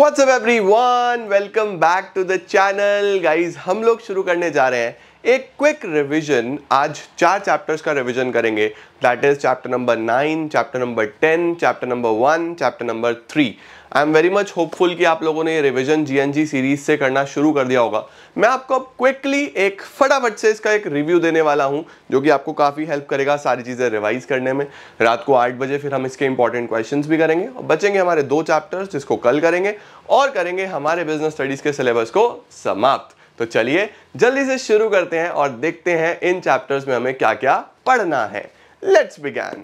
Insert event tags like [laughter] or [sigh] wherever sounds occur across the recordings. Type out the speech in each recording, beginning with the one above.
WhatsApp everyone welcome back to the channel guys हम लोग शुरू करने जा रहे हैं एक क्विक रिवीजन आज चार चैप्टर्स का रिवीजन करेंगे that is chapter number nine chapter number ten chapter number one chapter number three I am very much hopeful कि आप लोगों ने ये रिविजन जीएनजी सीरीज से करना शुरू कर दिया होगा मैं आपको अब क्विकली एक फटाफट से इसका एक रिव्यू देने वाला हूँ जो कि आपको काफ़ी हेल्प करेगा सारी चीज़ें रिवाइज करने में रात को आठ बजे फिर हम इसके इंपॉर्टेंट क्वेश्चन भी करेंगे और बचेंगे हमारे दो चैप्टर्स जिसको कल करेंगे और करेंगे हमारे बिजनेस स्टडीज़ के सिलेबस को समाप्त तो चलिए जल्दी से शुरू करते हैं और देखते हैं इन चैप्टर्स में हमें क्या क्या पढ़ना है लेट्स बिगैन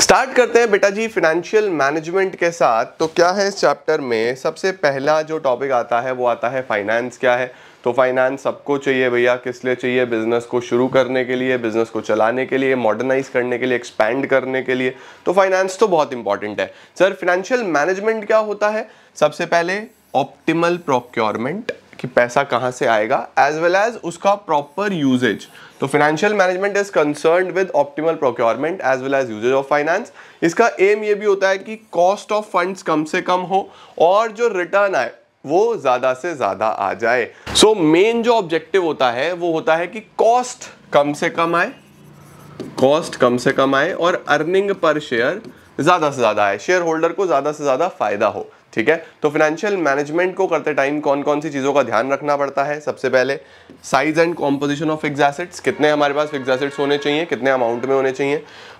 स्टार्ट करते हैं बेटा जी फाइनेंशियल मैनेजमेंट के साथ तो क्या है इस चैप्टर में सबसे पहला जो टॉपिक आता है वो आता है फाइनेंस क्या है तो फाइनेंस सबको चाहिए भैया किस लिए चाहिए बिज़नेस को शुरू करने के लिए बिज़नेस को चलाने के लिए मॉडर्नाइज करने के लिए एक्सपैंड करने के लिए तो फाइनेंस तो बहुत इंपॉर्टेंट है सर फिनेंशियल मैनेजमेंट क्या होता है सबसे पहले ऑप्टिमल प्रोक्योरमेंट कि पैसा कहाँ से आएगा एज वेल एज उसका प्रॉपर यूजेज तो financial management is concern with optimal procurement as well as usage of finance इसका एम ये भी होता है कि कॉस्ट ऑफ फंड्स कम से कम हो और जो रिटर्न आए वो ज़्यादा से ज़्यादा आ जाए सो so, मेन जो ऑब्जेक्टिव होता है वो होता है कि कॉस्ट कम से कम आए कॉस्ट कम से कम आए और अर्निंग पर शेयर ज़्यादा से ज़्यादा आए शेयर होल्डर को ज़्यादा से ज़्यादा फ़ायदा हो ठीक है तो फाइनेंशियल मैनेजमेंट को करते टाइम कौन कौन सी चीज़ों का ध्यान रखना पड़ता है सबसे पहले size and composition of fix assets कितने हमारे पास फिक्स एसेट्स होने चाहिए कितने अमाउंट में होने चाहिए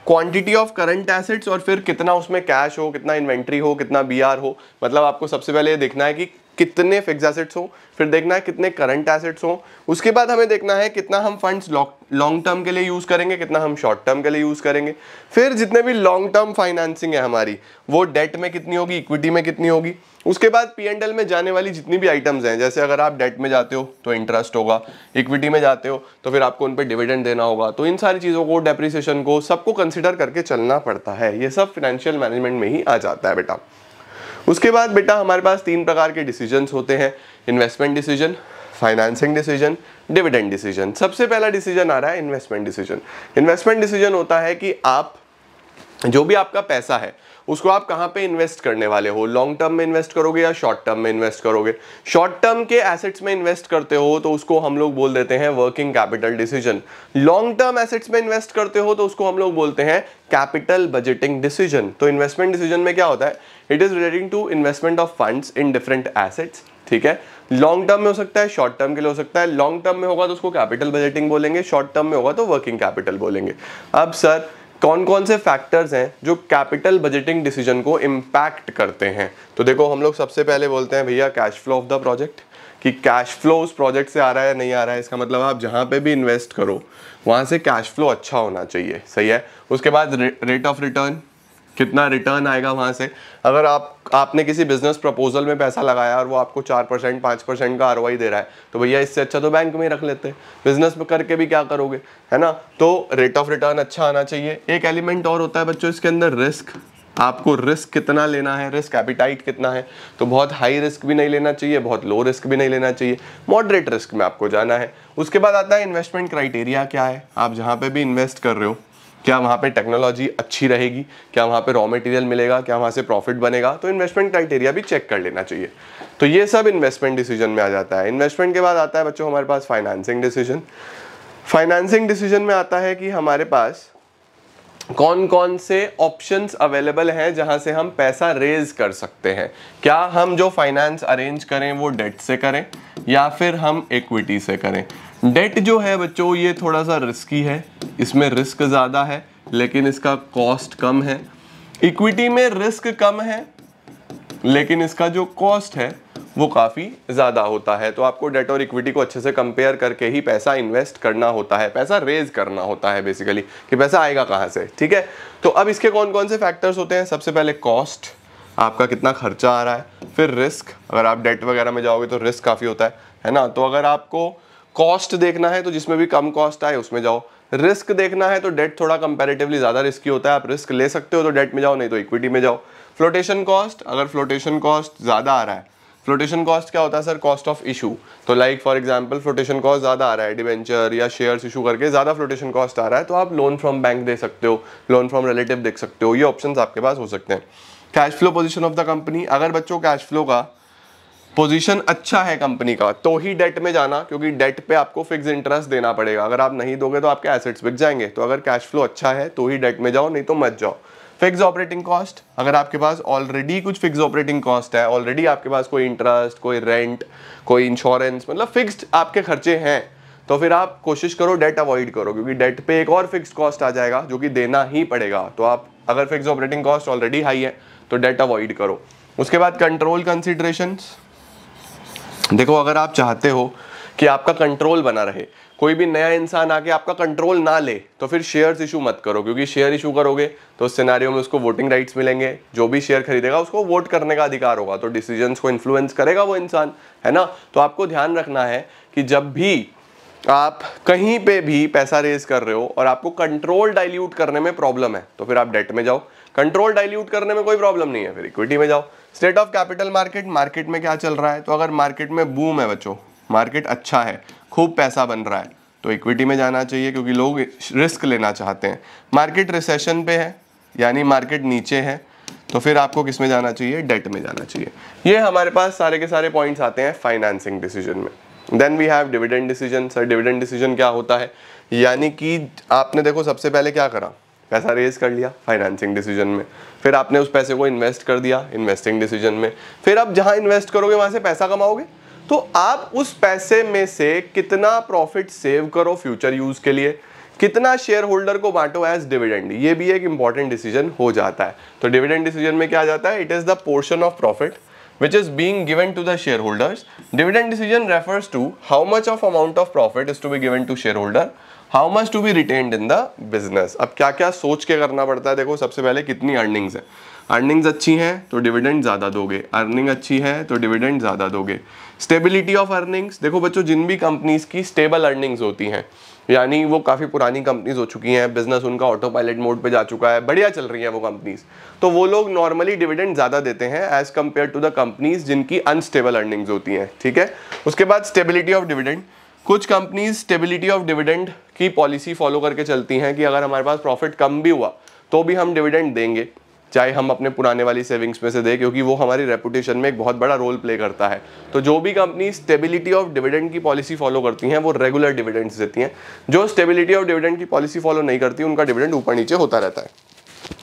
क्वांटिटी ऑफ करंट एसेट्स और फिर कितना उसमें कैश हो कितना इन्वेंट्री हो कितना बी हो मतलब आपको सबसे पहले ये देखना है कि कितने फिक्स एसेट्स हों फिर देखना है कितने करंट एसेट्स हों उसके बाद हमें देखना है कितना हम फंड्स लॉन्ग टर्म के लिए यूज़ करेंगे कितना हम शॉर्ट टर्म के लिए यूज़ करेंगे फिर जितने भी लॉन्ग टर्म फाइनेंसिंग है हमारी वो डेट में कितनी होगी इक्विटी में कितनी होगी उसके बाद पी एंड एल में जाने वाली जितनी भी आइटम्स हैं जैसे अगर आप डेट में जाते हो तो इंटरेस्ट होगा इक्विटी में जाते हो तो फिर आपको उन पर डिविडेंड देना होगा तो इन सारी चीज़ों को डेप्रिसिएशन को सबको कंसिडर करके चलना पड़ता है ये सब फिनेंशियल मैनेजमेंट में ही आ जाता है बेटा उसके बाद बेटा हमारे पास तीन प्रकार के डिसीजन होते हैं investment decision financing decision dividend decision सबसे पहला डिसीजन आ रहा है इन्वेस्टमेंट डिसीजन इन्वेस्टमेंट डिसीजन होता है कि आप जो भी आपका पैसा है उसको आप कहाँ पे इन्वेस्ट करने वाले हो लॉन्ग टर्म में इन्वेस्ट करोगे या शॉर्ट टर्म में इन्वेस्ट करोगे शॉर्ट टर्म के एसेट्स में इन्वेस्ट करते हो तो उसको हम लोग बोल देते हैं working capital decision long term assets में इन्वेस्ट करते हो तो उसको हम लोग बोलते हैं कैपिटल बजटिंग डिसीजन तो इन्वेस्टमेंट डिसीजन में क्या होता है it is relating to investment of funds in different assets ठीक है लॉन्ग टर्म में हो सकता है शॉर्ट टर्म के लिए हो सकता है लॉन्ग टर्म में होगा तो उसको कैपिटल बजटिंग बोलेंगे शॉर्ट टर्म में होगा तो वर्किंग कैपिटल बोलेंगे अब सर कौन कौन से फैक्टर्स हैं जो कैपिटल बजटिंग डिसीजन को इम्पैक्ट करते हैं तो देखो हम लोग सबसे पहले बोलते हैं भैया cash flow of the project कि कैश फ्लो उस प्रोजेक्ट से आ रहा है या नहीं आ रहा है इसका मतलब आप जहाँ पे भी इन्वेस्ट करो वहाँ से कैश फ्लो अच्छा होना चाहिए सही है उसके बाद रेट ऑफ रिटर्न कितना रिटर्न आएगा वहाँ से अगर आप आपने किसी बिजनेस प्रपोजल में पैसा लगाया और वो आपको चार परसेंट पाँच परसेंट का आर दे रहा है तो भैया इससे अच्छा तो बैंक में ही रख लेते हैं बिजनेस में करके भी क्या करोगे है ना तो रेट ऑफ रिटर्न अच्छा आना चाहिए एक एलिमेंट और होता है बच्चों इसके अंदर रिस्क आपको रिस्क कितना लेना है रिस्क एपिटाइट कितना है तो बहुत हाई रिस्क भी नहीं लेना चाहिए बहुत लो रिस्क भी नहीं लेना चाहिए मॉडरेट रिस्क में आपको जाना है उसके बाद आता है इन्वेस्टमेंट क्राइटेरिया क्या है आप जहाँ पे भी इन्वेस्ट कर रहे हो क्या वहाँ पे टेक्नोलॉजी अच्छी रहेगी क्या वहाँ पे रॉ मटेरियल मिलेगा क्या वहाँ से प्रॉफिट बनेगा तो इन्वेस्टमेंट क्राइटेरिया भी चेक कर लेना चाहिए तो ये सब इन्वेस्टमेंट डिसीजन में आ जाता है इन्वेस्टमेंट के बाद आता है बच्चों हमारे पास फाइनेंसिंग डिसीजन फाइनेंसिंग डिसीजन में आता है कि हमारे पास कौन कौन से ऑप्शंस अवेलेबल हैं जहां से हम पैसा रेज कर सकते हैं क्या हम जो फाइनेंस अरेंज करें वो डेट से करें या फिर हम इक्विटी से करें डेट जो है बच्चों ये थोड़ा सा रिस्की है इसमें रिस्क ज़्यादा है लेकिन इसका कॉस्ट कम है इक्विटी में रिस्क कम है लेकिन इसका जो कॉस्ट है वो काफ़ी ज़्यादा होता है तो आपको डेट और इक्विटी को अच्छे से कंपेयर करके ही पैसा इन्वेस्ट करना होता है पैसा रेज करना होता है बेसिकली कि पैसा आएगा कहाँ से ठीक है तो अब इसके कौन कौन से फैक्टर्स होते हैं सबसे पहले कॉस्ट आपका कितना खर्चा आ रहा है फिर रिस्क अगर आप डेट वगैरह में जाओगे तो रिस्क काफ़ी होता है है ना तो अगर आपको कॉस्ट देखना है तो जिसमें भी कम कॉस्ट आए उसमें जाओ रिस्क देखना है तो डेट थोड़ा कंपेरेटिवली ज़्यादा रिस्की होता है आप रिस्क ले सकते हो तो डेट में जाओ नहीं तो इक्विटी में जाओ फ्लोटेशन कॉस्ट अगर फ्लोटेशन कॉस्ट ज़्यादा आ रहा है फ्लोटेशन कॉस्ट क्या होता है सर कॉस्ट ऑफ इशू तो like for example flotation cost ज़्यादा आ रहा है डिवेंचर या शेयर्स इशू करके ज़्यादा फ्लोटेशन कॉस्ट आ रहा है तो आप लोन फ्रॉम बैंक दे सकते हो लोन फ्रॉम रिलेटिव देख सकते हो ये ऑप्शन आपके पास हो सकते हैं cash flow position of the company अगर बच्चों कैश फ्लो का पोजीशन अच्छा है कंपनी का तो ही डेट में जाना क्योंकि डेट पे आपको फिक्स इंटरेस्ट देना पड़ेगा अगर आप नहीं दोगे तो आपके एसेट्स बिक जाएंगे तो अगर कैश फ्लो अच्छा है तो ही डेट में जाओ नहीं तो मत जाओ फिक्स ऑपरेटिंग कॉस्ट अगर आपके पास ऑलरेडी कुछ फिक्स ऑपरेटिंग कॉस्ट है ऑलरेडी आपके पास कोई इंटरेस्ट कोई रेंट कोई इंश्योरेंस मतलब फिक्स्ड आपके खर्चे हैं तो फिर आप कोशिश करो डेट अवॉइड करो क्योंकि डेट पे एक और फिक्स कॉस्ट आ जाएगा जो कि देना ही पड़ेगा तो आप अगर fix operating cost already high है तो डेट अवॉइड करो उसके बाद कंट्रोल कंसिड्रेशन देखो अगर आप चाहते हो कि आपका कंट्रोल बना रहे कोई भी नया इंसान आके आपका कंट्रोल ना ले तो फिर शेयर्स इशू मत करो क्योंकि शेयर इशू करोगे तो उस सिनारियो में उसको वोटिंग राइट्स मिलेंगे जो भी शेयर खरीदेगा उसको वोट करने का अधिकार होगा तो डिसीजंस को इन्फ्लुएंस करेगा वो इंसान है ना तो आपको ध्यान रखना है कि जब भी आप कहीं पे भी पैसा रेज कर रहे हो और आपको कंट्रोल डाइल्यूट करने में प्रॉब्लम है तो फिर आप डेट में जाओ कंट्रोल डाइल्यूट करने में कोई प्रॉब्लम नहीं है फिर इक्विटी में जाओ state of capital market market में क्या चल रहा है तो अगर मार्केट में बूम है बच्चों मार्केट अच्छा है खूब पैसा बन रहा है तो इक्विटी में जाना चाहिए क्योंकि लोग रिस्क लेना चाहते हैं मार्केट रिसेशन पे है यानी मार्केट नीचे है तो फिर आपको किस में जाना चाहिए डेट में जाना चाहिए ये हमारे पास सारे के सारे पॉइंट्स आते हैं फाइनेंसिंग डिसीजन में then we have dividend decision sir dividend decision क्या होता है यानी कि आपने देखो सबसे पहले क्या करा पैसा रेज कर लिया फाइनेंसिंग डिसीजन में फिर आपने उस पैसे को इन्वेस्ट कर दिया इन्वेस्टिंग डिसीजन में फिर आप जहां इन्वेस्ट करोगे वहां से पैसा कमाओगे तो आप उस पैसे में से कितना प्रॉफिट सेव करो फ्यूचर यूज़ के लिए कितना शेयर होल्डर को बांटो एज डिविडेंड ये भी एक इंपॉर्टेंट डिसीजन हो जाता है तो डिविडेंड डिसीजन में क्या जाता है it is the portion of profit which is being given to the share holders dividend decision refers to how much of amount of profit is to be given to share holder how much to be retained in the business अब क्या क्या सोच के करना पड़ता है देखो सबसे पहले कितनी अर्निंग्स है अर्निंग्स अच्छी हैं तो डिविडेंड ज़्यादा दोगे अर्निंग अच्छी है तो डिविडेंड ज़्यादा दोगे स्टेबिलिटी ऑफ अर्निंग्स देखो बच्चों जिन भी कंपनीज़ की स्टेबल अर्निंग्स होती हैं यानी वो काफ़ी पुरानी कंपनीज हो चुकी हैं बिजनेस उनका ऑटो पायलट मोड पे जा चुका है बढ़िया चल रही हैं वो कंपनीज तो वो लोग नॉर्मली डिविडेंड ज़्यादा देते हैं as compared to the companies जिनकी अनस्टेबल अर्निंग्स होती हैं ठीक है उसके बाद स्टेबिलिटी ऑफ डिविडेंड कुछ कंपनीज स्टेबिलिटी ऑफ डिविडेंड की पॉलिसी फॉलो करके चलती हैं कि अगर हमारे पास प्रॉफिट कम भी हुआ तो भी हम डिविडेंड देंगे चाहे हम अपने पुराने वाली सेविंग्स में से दें क्योंकि वो हमारी रेपुटेशन में एक बहुत बड़ा रोल प्ले करता है तो जो भी कंपनी स्टेबिलिटी ऑफ डिविडेंड की पॉलिसी फॉलो करती हैं वो रेगुलर डिविडेंड्स देती हैं जो स्टेबिलिटी ऑफ डिविडेंड की पॉलिसी फॉलो नहीं करती उनका डिविडेंड ऊपर नीचे होता रहता है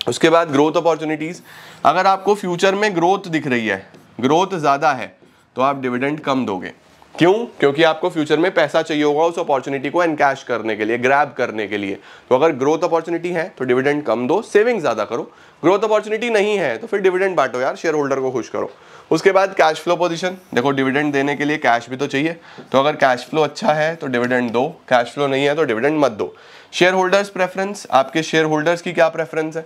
उसके बाद ग्रोथ अपॉर्चुनिटीज़ अगर आपको फ्यूचर में ग्रोथ दिख रही है ग्रोथ ज़्यादा है तो आप डिविडेंड कम दोगे क्यों क्योंकि आपको फ्यूचर में पैसा चाहिए होगा उस अपॉर्चुनिटी को एनकैश करने के लिए ग्रैब करने के लिए तो अगर ग्रोथ अपॉर्चुनिटी है तो डिविडेंड कम दो सेविंग ज़्यादा करो ग्रोथ अपॉर्चुनिटी नहीं है तो फिर डिविडेंड बांटो यार शेयर होल्डर को खुश करो उसके बाद कैश फ्लो पोजिशन देखो डिविडेंड देने के लिए कैश भी तो चाहिए तो अगर कैश फ्लो अच्छा है तो डिविडेंड दो कैश फ्लो नहीं है तो डिविडेंड मत दो शेयर होल्डर्स प्रेफरेंस आपके शेयर होल्डर्स की क्या प्रेफरेंस है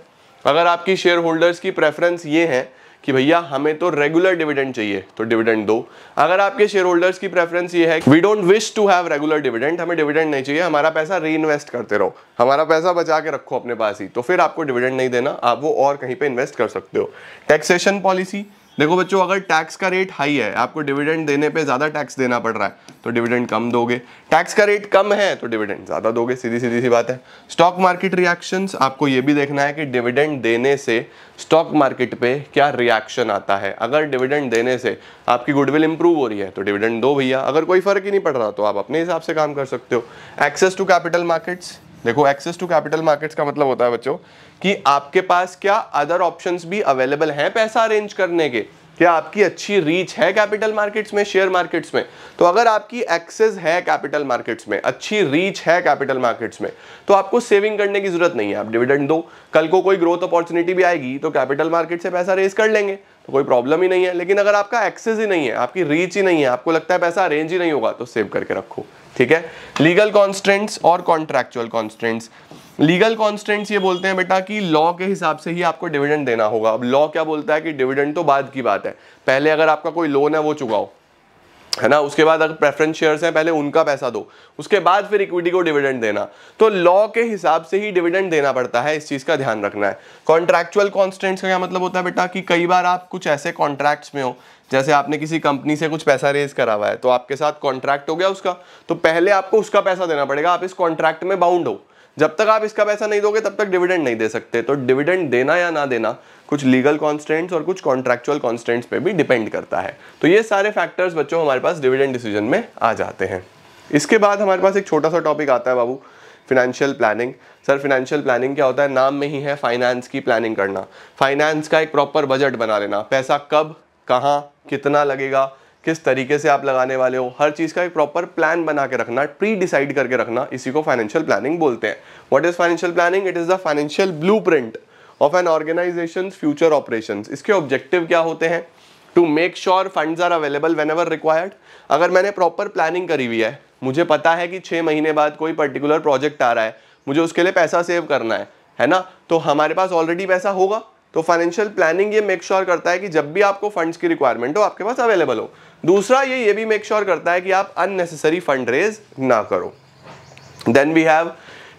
अगर आपकी शेयर होल्डर्स की प्रेफरेंस ये है कि भैया हमें तो रेगुलर डिविडेंड चाहिए तो डिविडेंड दो अगर आपके शेयर होल्डर्स की प्रेफरेंस ये है we don't wish to have regular dividend हमें डिविडेंड नहीं चाहिए हमारा पैसा री इन्वेस्ट करते रहो हमारा पैसा बचा के रखो अपने पास ही तो फिर आपको डिविडेंड नहीं देना आप वो और कहीं पर इन्वेस्ट कर सकते हो टैक्सेशन पॉलिसी देखो बच्चों अगर टैक्स का रेट हाई है आपको डिविडेंड देने पे ज़्यादा टैक्स देना पड़ रहा है तो डिविडेंड कम दोगे टैक्स का रेट कम है तो डिविडेंड ज़्यादा दोगे सीधी सीधी सी बात है स्टॉक मार्केट रिएक्शंस आपको ये भी देखना है कि डिविडेंड देने से स्टॉक मार्केट पे क्या रिएक्शन आता है अगर डिविडेंड देने से आपकी गुडविल इंप्रूव हो रही है तो डिविडेंड दो भैया अगर कोई फ़र्क ही नहीं पड़ रहा तो आप अपने हिसाब से काम कर सकते हो एक्सेस टू कैपिटल मार्केट्स देखो एक्सेस टू कैपिटल मार्केट्स का मतलब होता है बच्चों कि आपके पास क्या अदर ऑप्शंस भी अवेलेबल हैं पैसा अरेंज करने के क्या आपकी अच्छी रीच है कैपिटल मार्केट्स में शेयर मार्केट्स में तो अगर आपकी एक्सेस है कैपिटल मार्केट्स में अच्छी रीच है कैपिटल मार्केट्स में तो आपको सेविंग करने की जरूरत नहीं है आप डिविडेंड दो कल को कोई ग्रोथ अपॉर्चुनिटी भी आएगी तो कैपिटल मार्केट से पैसा रेज कर लेंगे तो कोई प्रॉब्लम ही नहीं है लेकिन अगर आपका एक्सेस ही नहीं है आपकी रीच ही नहीं है आपको लगता है पैसा अरेंज ही नहीं होगा तो सेव करके रखो ठीक है लीगल कॉन्स्टेंट्स और कॉन्ट्रेक्चुअल कॉन्स्टेंट्स लीगल कॉन्स्टेंट्स ये बोलते हैं बेटा कि लॉ के हिसाब से ही आपको डिविडेंड देना होगा अब लॉ क्या बोलता है कि डिविडेंड तो बाद की बात है पहले अगर आपका कोई लोन है वो चुकाओ है ना उसके बाद अगर प्रेफरेंस शेयर्स हैं पहले उनका पैसा दो उसके बाद फिर इक्विटी को डिविडेंड देना तो लॉ के हिसाब से ही डिविडेंड देना पड़ता है इस चीज़ का ध्यान रखना है कॉन्ट्रैक्चुअल कॉन्स्टेंट्स का क्या मतलब होता है बेटा कि कई बार आप कुछ ऐसे कॉन्ट्रैक्ट्स में हो जैसे आपने किसी कंपनी से कुछ पैसा रेज करा हुआ है तो आपके साथ कॉन्ट्रैक्ट हो गया उसका तो पहले आपको उसका पैसा देना पड़ेगा आप इस कॉन्ट्रैक्ट में बाउंड हो जब तक आप इसका पैसा नहीं दोगे तब तक डिविडेंड नहीं दे सकते तो डिविडेंड देना या ना देना कुछ लीगल कॉन्स्टेंट्स और कुछ कॉन्ट्रेक्चुअल कॉन्स्टेंट्स पे भी डिपेंड करता है तो ये सारे फैक्टर्स बच्चों हमारे पास डिविडेंड डिसीजन में आ जाते हैं इसके बाद हमारे पास एक छोटा सा टॉपिक आता है बाबू financial planning sir financial planning क्या होता है नाम में ही है फाइनेंस की प्लानिंग करना फाइनेंस का एक प्रॉपर बजट बना लेना पैसा कब कहाँ कितना लगेगा किस तरीके से आप लगाने वाले हो हर चीज़ का एक प्रॉपर प्लान बना के रखना प्री डिसाइड करके रखना इसी को फाइनेंशियल प्लानिंग बोलते हैं what is financial planning it is the financial blueprint of an organisation future operation इसके ऑब्जेक्टिव क्या होते हैं to make sure fund are available whenever required अगर मैंने प्रॉपर प्लानिंग करी हुई है मुझे पता है कि छः महीने बाद कोई पर्टिकुलर प्रोजेक्ट आ रहा है मुझे उसके लिए पैसा सेव करना है है ना तो हमारे पास ऑलरेडी पैसा होगा तो फाइनेंशियल प्लानिंग ये मेक श्योर sure करता है कि जब भी आपको फंड्स की रिक्वायरमेंट हो आपके पास अवेलेबल हो दूसरा ये ये भी मेक श्योर sure करता है कि आप अननेसेसरी फंड रेज ना करो then we have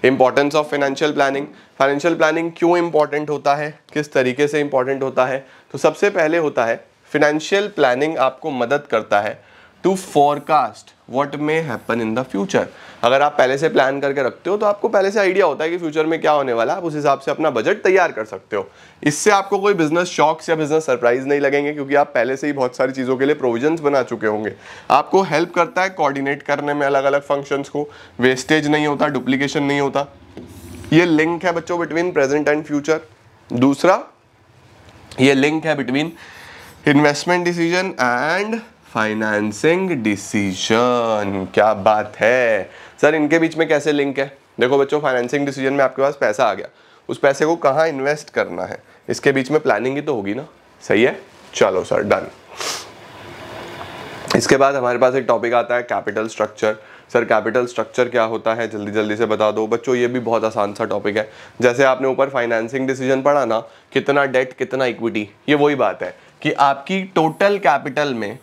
importance of financial planning financial planning क्यों इंपॉर्टेंट होता है किस तरीके से इंपॉर्टेंट होता है तो सबसे पहले होता है फाइनेंशियल प्लानिंग आपको मदद करता है to forecast what may happen in the future अगर आप पहले से प्लान करके रखते हो तो आपको पहले से आइडिया होता है कि फ्यूचर में क्या होने वाला है आप उस हिसाब से अपना बजट तैयार कर सकते हो इससे आपको कोई बिजनेस शॉक्स या बिजनेस सरप्राइज नहीं लगेंगे क्योंकि आप पहले से ही बहुत सारी चीज़ों के लिए प्रोविजन बना चुके होंगे आपको हेल्प करता है कॉर्डिनेट करने में अलग अलग फंक्शंस को वेस्टेज नहीं होता डुप्लीकेशन नहीं होता ये लिंक है बच्चों बिटवीन प्रेजेंट एंड फ्यूचर दूसरा ये लिंक है between investment decision and financing decision क्या बात है सर इनके बीच में कैसे लिंक है देखो बच्चों फाइनेंसिंग डिसीजन में आपके पास पैसा आ गया उस पैसे को कहाँ इन्वेस्ट करना है इसके बीच में प्लानिंग ही तो होगी ना सही है चलो सर डन इसके बाद हमारे पास एक टॉपिक आता है capital structure sir capital structure क्या होता है जल्दी जल्दी से बता दो बच्चों ये भी बहुत आसान सा टॉपिक है जैसे आपने ऊपर फाइनेंसिंग डिसीजन पढ़ा ना कितना डेट कितना इक्विटी ये वही बात है कि आपकी टोटल कैपिटल में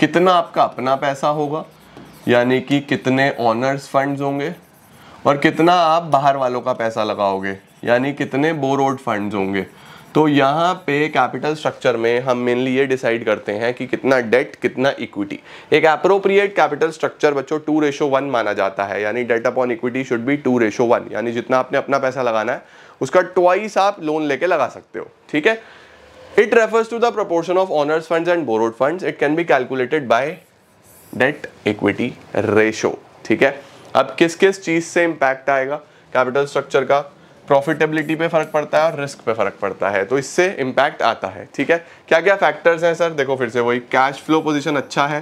कितना आपका अपना पैसा होगा यानी कि कितने ऑनर्स फंड्स होंगे और कितना आप बाहर वालों का पैसा लगाओगे यानी कितने बोरोड फंड्स होंगे तो यहाँ पे कैपिटल स्ट्रक्चर में हम मेनली ये डिसाइड करते हैं कि कितना डेट कितना इक्विटी एक अप्रोप्रिएट कैपिटल स्ट्रक्चर बच्चों टू रेशो वन माना जाता है यानी debt upon equity should be two ratio one यानी जितना आपने अपना पैसा लगाना है उसका ट्वाइस आप लोन लेके लगा सकते हो ठीक है it refers to the proportion of owners funds and borrowed funds it can be calculated by debt equity ratio ठीक है अब किस किस चीज़ से इंपैक्ट आएगा कैपिटल स्ट्रक्चर का प्रॉफिटेबिलिटी पे फर्क पड़ता है और रिस्क पे फर्क पड़ता है तो इससे इंपैक्ट आता है ठीक है क्या क्या फैक्टर्स हैं सर देखो फिर से वही कैश फ्लो पोजीशन अच्छा है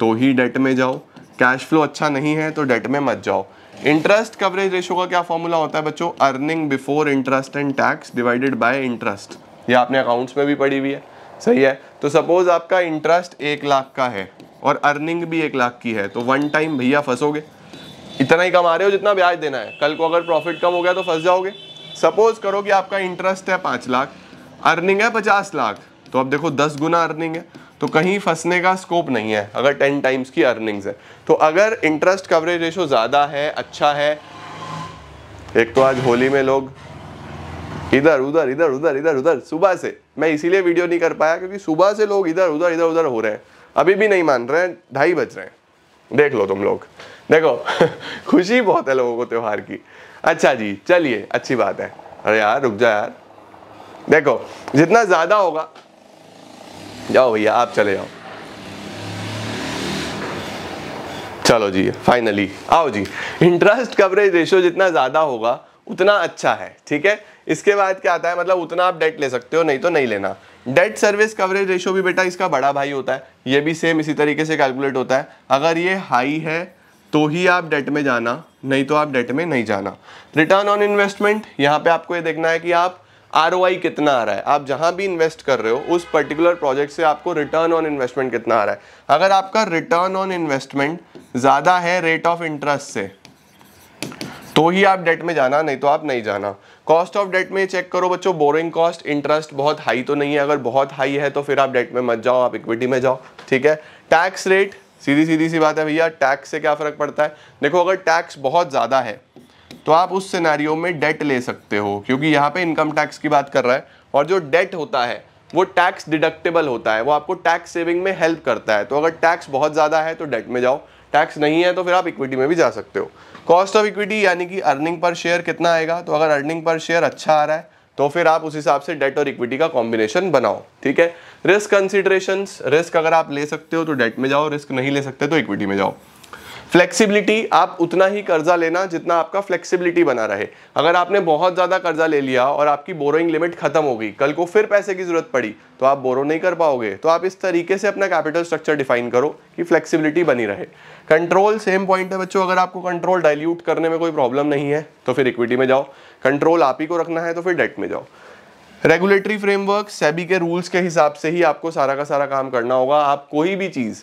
तो ही डेट में जाओ कैश फ्लो अच्छा नहीं है तो डेट में मत जाओ इंटरेस्ट कवरेज रेशो का क्या फॉर्मूला होता है बच्चों earning before interest and tax divided by interest ये आपने अकाउंट्स में भी पढ़ी हुई है सही है तो सपोज आपका इंटरेस्ट एक लाख का है और अर्निंग भी एक लाख की है तो वन टाइम भैया फंसोगे इतना ही कमा रहे हो जितना ब्याज देना है कल को अगर प्रॉफिट कम हो गया तो फंस जाओगे सपोज करो कि आपका इंटरेस्ट है पाँच लाख अर्निंग है पचास लाख तो अब देखो दस गुना अर्निंग है तो कहीं फंसने का स्कोप नहीं है अगर टेन टाइम्स की अर्निंग्स है तो अगर इंटरेस्ट कवरेज रेशो ज़्यादा है अच्छा है एक तो आज होली में लोग इधर उधर इधर उधर इधर उधर सुबह से मैं इसीलिए वीडियो नहीं कर पाया क्योंकि सुबह से लोग इधर उधर इधर उधर हो रहे हैं अभी भी नहीं मान रहे हैं ढाई बज रहे हैं देख लो तुम लोग देखो [laughs] खुशी बहुत है लोगों को त्योहार की अच्छा जी चलिए अच्छी बात है अरे यार रुक जा यार देखो जितना ज़्यादा होगा जाओ भैया आप चले जाओ चलो जी फाइनली आओ जी इंटरेस्ट कवरेज रेशियो जितना ज़्यादा होगा उतना अच्छा है ठीक है इसके बाद क्या आता है मतलब उतना आप डेट ले सकते हो नहीं तो नहीं लेना डेट सर्विस कवरेज रेशो भी बेटा इसका बड़ा भाई होता है ये भी सेम इसी तरीके से कैलकुलेट होता है अगर ये हाई है तो ही आप डेट में जाना नहीं तो आप डेट में नहीं जाना रिटर्न ऑन इन्वेस्टमेंट यहाँ पे आपको ये देखना है कि आप आर कितना आ रहा है आप जहाँ भी इन्वेस्ट कर रहे हो उस पर्टिकुलर प्रोजेक्ट से आपको रिटर्न ऑन इन्वेस्टमेंट कितना आ रहा है अगर आपका रिटर्न ऑन इन्वेस्टमेंट ज़्यादा है रेट ऑफ इंटरेस्ट से तो ही आप डेट में जाना नहीं तो आप नहीं जाना कॉस्ट ऑफ डेट में चेक करो बच्चों बोरिंग कॉस्ट इंटरेस्ट बहुत हाई तो नहीं है अगर बहुत हाई है तो फिर आप डेट में मत जाओ आप इक्विटी में जाओ ठीक है टैक्स रेट सीधी सीधी सी बात है भैया टैक्स से क्या फ़र्क पड़ता है देखो अगर टैक्स बहुत ज़्यादा है तो आप उस सिनेरियो में डेट ले सकते हो क्योंकि यहाँ पे इनकम टैक्स की बात कर रहा है और जो डेट होता है वो टैक्स डिडक्टेबल होता है वो आपको टैक्स सेविंग में हेल्प करता है तो अगर टैक्स बहुत ज़्यादा है तो डेट में जाओ टैक्स नहीं है तो फिर आप इक्विटी में भी जा सकते हो कॉस्ट ऑफ इक्विटी यानी कि अर्निंग पर शेयर कितना आएगा तो अगर अर्निंग पर शेयर अच्छा आ रहा है तो फिर आप उस हिसाब से डेट और इक्विटी का कॉम्बिनेशन बनाओ ठीक है रिस्क कंसिडरेशन रिस्क अगर आप ले सकते हो तो डेट में जाओ रिस्क नहीं ले सकते तो इक्विटी में जाओ फ्लेक्सिबिलिटी आप उतना ही कर्जा लेना जितना आपका फ्लेक्सिबिलिटी बना रहे अगर आपने बहुत ज़्यादा कर्जा ले लिया और आपकी बोरोइंग लिमिट खत्म हो गई कल को फिर पैसे की ज़रूरत पड़ी तो आप बोरो नहीं कर पाओगे तो आप इस तरीके से अपना कैपिटल स्ट्रक्चर डिफाइन करो कि फ्लेक्सिबिलिटी बनी रहे कंट्रोल सेम पॉइंट है बच्चों अगर आपको कंट्रोल डायल्यूट करने में कोई प्रॉब्लम नहीं है तो फिर इक्विटी में जाओ कंट्रोल आप ही को रखना है तो फिर डेट में जाओ रेगुलेटरी फ्रेमवर्क सेबी के रूल्स के हिसाब से ही आपको सारा का सारा काम करना होगा आप कोई भी चीज़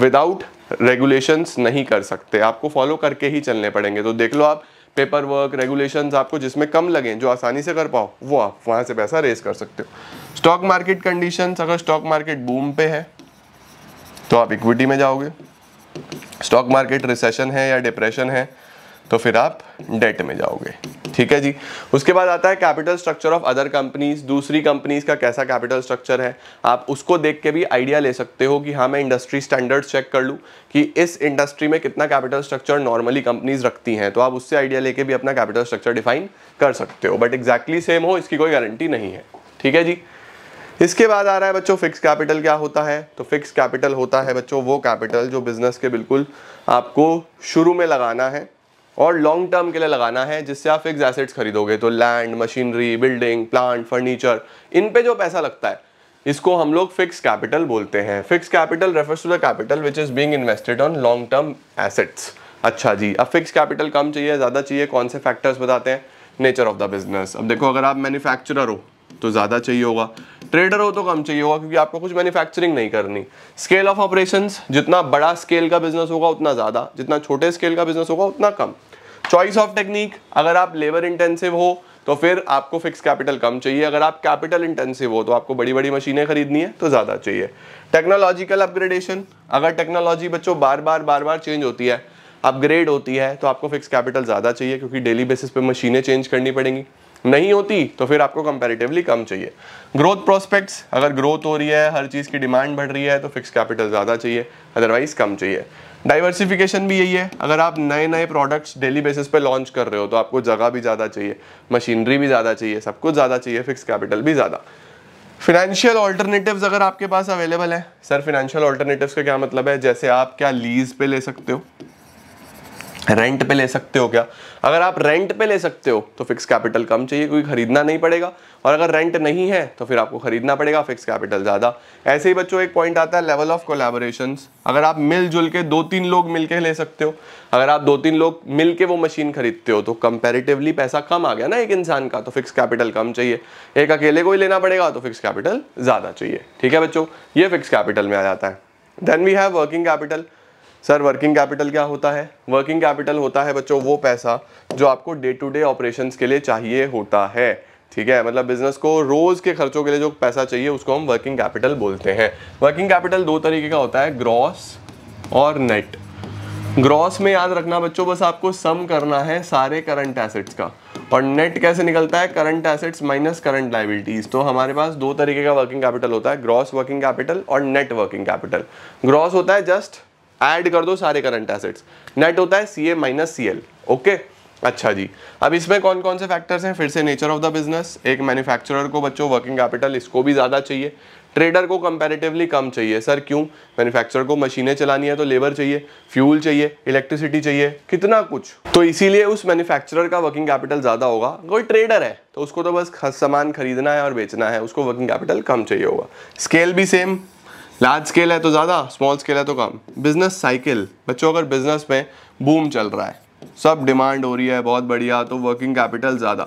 विदाउट रेगुलेशंस नहीं कर सकते आपको फॉलो करके ही चलने पड़ेंगे तो देख लो आप पेपर वर्क रेगुलेशंस आपको जिसमें कम लगे जो आसानी से कर पाओ वो आप वहाँ से पैसा रेस कर सकते हो स्टॉक मार्केट कंडीशंस अगर स्टॉक मार्केट बूम पे है तो आप इक्विटी में जाओगे स्टॉक मार्केट रिसेशन है या डिप्रेशन है तो फिर आप डेट में जाओगे ठीक है जी उसके बाद आता है capital structure of other companies दूसरी कंपनीज का कैसा कैपिटल स्ट्रक्चर है आप उसको देख के भी आइडिया ले सकते हो कि हाँ मैं इंडस्ट्री स्टैंडर्ड्स चेक कर लूँ कि इस इंडस्ट्री में कितना कैपिटल स्ट्रक्चर नॉर्मली कंपनीज रखती हैं तो आप उससे आइडिया लेके भी अपना कैपिटल स्ट्रक्चर डिफाइन कर सकते हो बट एग्जैक्टली सेम हो इसकी कोई गारंटी नहीं है ठीक है जी इसके बाद आ रहा है बच्चों फिक्स कैपिटल क्या होता है तो फिक्स कैपिटल होता है बच्चों वो कैपिटल जो बिजनेस के बिल्कुल आपको शुरू में लगाना है और लॉन्ग टर्म के लिए लगाना है जिससे आप फिक्स एसेट्स खरीदोगे तो land machinery building plant furniture इन पे जो पैसा लगता है इसको हम लोग फिक्स कैपिटल बोलते हैं fix capital refers to the capital which is being invested on long term assets अच्छा जी अब फिक्स कैपिटल कम चाहिए ज़्यादा चाहिए कौन से फैक्टर्स बताते हैं नेचर ऑफ द बिजनेस अब देखो अगर आप मैन्युफैक्चरर हो तो ज़्यादा चाहिए होगा ट्रेडर हो तो कम चाहिए होगा क्योंकि आपको कुछ मैन्युफैक्चरिंग नहीं करनी स्केल ऑफ ऑपरेशन जितना बड़ा स्केल का बिजनेस होगा उतना ज़्यादा जितना छोटे स्केल का बिजनेस होगा उतना कम चॉइस ऑफ टेक्निक अगर आप लेबर इंटेंसिव हो तो फिर आपको फिक्स कैपिटल कम चाहिए अगर आप कैपिटल इंटेंसिव हो तो आपको बड़ी बड़ी मशीनें खरीदनी है तो ज़्यादा चाहिए टेक्नोलॉजिकल अपग्रेडेशन अगर टेक्नोलॉजी बच्चों बार बार बार बार चेंज होती है अपग्रेड होती है तो आपको फिक्स कैपिटल ज़्यादा चाहिए क्योंकि डेली बेसिस पे मशीनें चेंज करनी पड़ेंगी नहीं होती तो फिर आपको कंपेरेटिवली कम चाहिए ग्रोथ प्रोस्पेक्ट्स अगर ग्रोथ हो रही है हर चीज़ की डिमांड बढ़ रही है तो फिक्स कैपिटल ज़्यादा चाहिए अदरवाइज़ कम चाहिए डाइवर्सिफिकेशन भी यही है अगर आप नए नए प्रोडक्ट्स डेली बेसिस पे लॉन्च कर रहे हो तो आपको जगह भी ज़्यादा चाहिए मशीनरी भी ज़्यादा चाहिए सब कुछ ज़्यादा चाहिए फिक्स कैपिटल भी ज़्यादा फिनेंशियल ऑल्टरनेटिव्स अगर आपके पास अवेलेबल है सर फिनेंशियल ऑल्टरनेटिव्स का क्या मतलब है जैसे आप क्या लीज पे ले सकते हो रेंट पे ले सकते हो क्या अगर आप रेंट पे ले सकते हो तो फिक्स कैपिटल कम चाहिए क्योंकि खरीदना नहीं पड़ेगा और अगर रेंट नहीं है तो फिर आपको खरीदना पड़ेगा फिक्स कैपिटल ज़्यादा ऐसे ही बच्चों एक पॉइंट आता है लेवल ऑफ कोलेबोरेशन अगर आप मिलजुल के दो तीन लोग मिल के ले सकते हो अगर आप दो तीन लोग मिल के वो मशीन खरीदते हो तो कंपेरेटिवली पैसा कम आ गया ना एक इंसान का तो फिक्स कैपिटल कम चाहिए एक अकेले को ही लेना पड़ेगा तो फिक्स कैपिटल ज़्यादा चाहिए ठीक है बच्चों ये फिक्स कैपिटल में आ जाता है then we have working capital sir working capital क्या होता है वर्किंग कैपिटल होता है बच्चों वो पैसा जो आपको डे टू डे ऑपरेशन के लिए चाहिए होता है ठीक है मतलब बिजनेस को रोज के खर्चों के लिए जो पैसा चाहिए उसको हम वर्किंग कैपिटल बोलते हैं वर्किंग कैपिटल दो तरीके का होता है ग्रॉस और नेट ग्रॉस में याद रखना बच्चों बस आपको सम करना है सारे करंट एसेट्स का और नेट कैसे निकलता है current assets minus current liabilities तो हमारे पास दो तरीके का वर्किंग कैपिटल होता है ग्रॉस वर्किंग कैपिटल और नेट वर्किंग कैपिटल ग्रॉस होता है जस्ट ऐड कर दो सारे करंट एसेट्स नेट होता है C A minus C L okay अच्छा जी अब इसमें कौन कौन से फैक्टर्स हैं फिर से नेचर ऑफ द बिजनेस एक मैन्युफैक्चरर को बच्चों वर्किंग कैपिटल इसको भी ज़्यादा चाहिए ट्रेडर को कंपैरेटिवली कम चाहिए सर क्यों मैन्युफैक्चरर को मशीनें चलानी है तो लेबर चाहिए फ्यूल चाहिए इलेक्ट्रिसिटी चाहिए कितना कुछ तो इसीलिए उस मैन्युफैक्चरर का वर्किंग कैपिटल ज़्यादा होगा कोई ट्रेडर है तो उसको तो बस सामान खरीदना है और बेचना है उसको वर्किंग कैपिटल कम चाहिए होगा स्केल भी सेम लार्ज स्केल है तो ज़्यादा स्मॉल स्केल है तो कम बिज़नेस साइकिल बच्चों अगर बिज़नेस में बूम चल रहा है सब डिमांड हो रही है बहुत बढ़िया तो वर्किंग कैपिटल ज़्यादा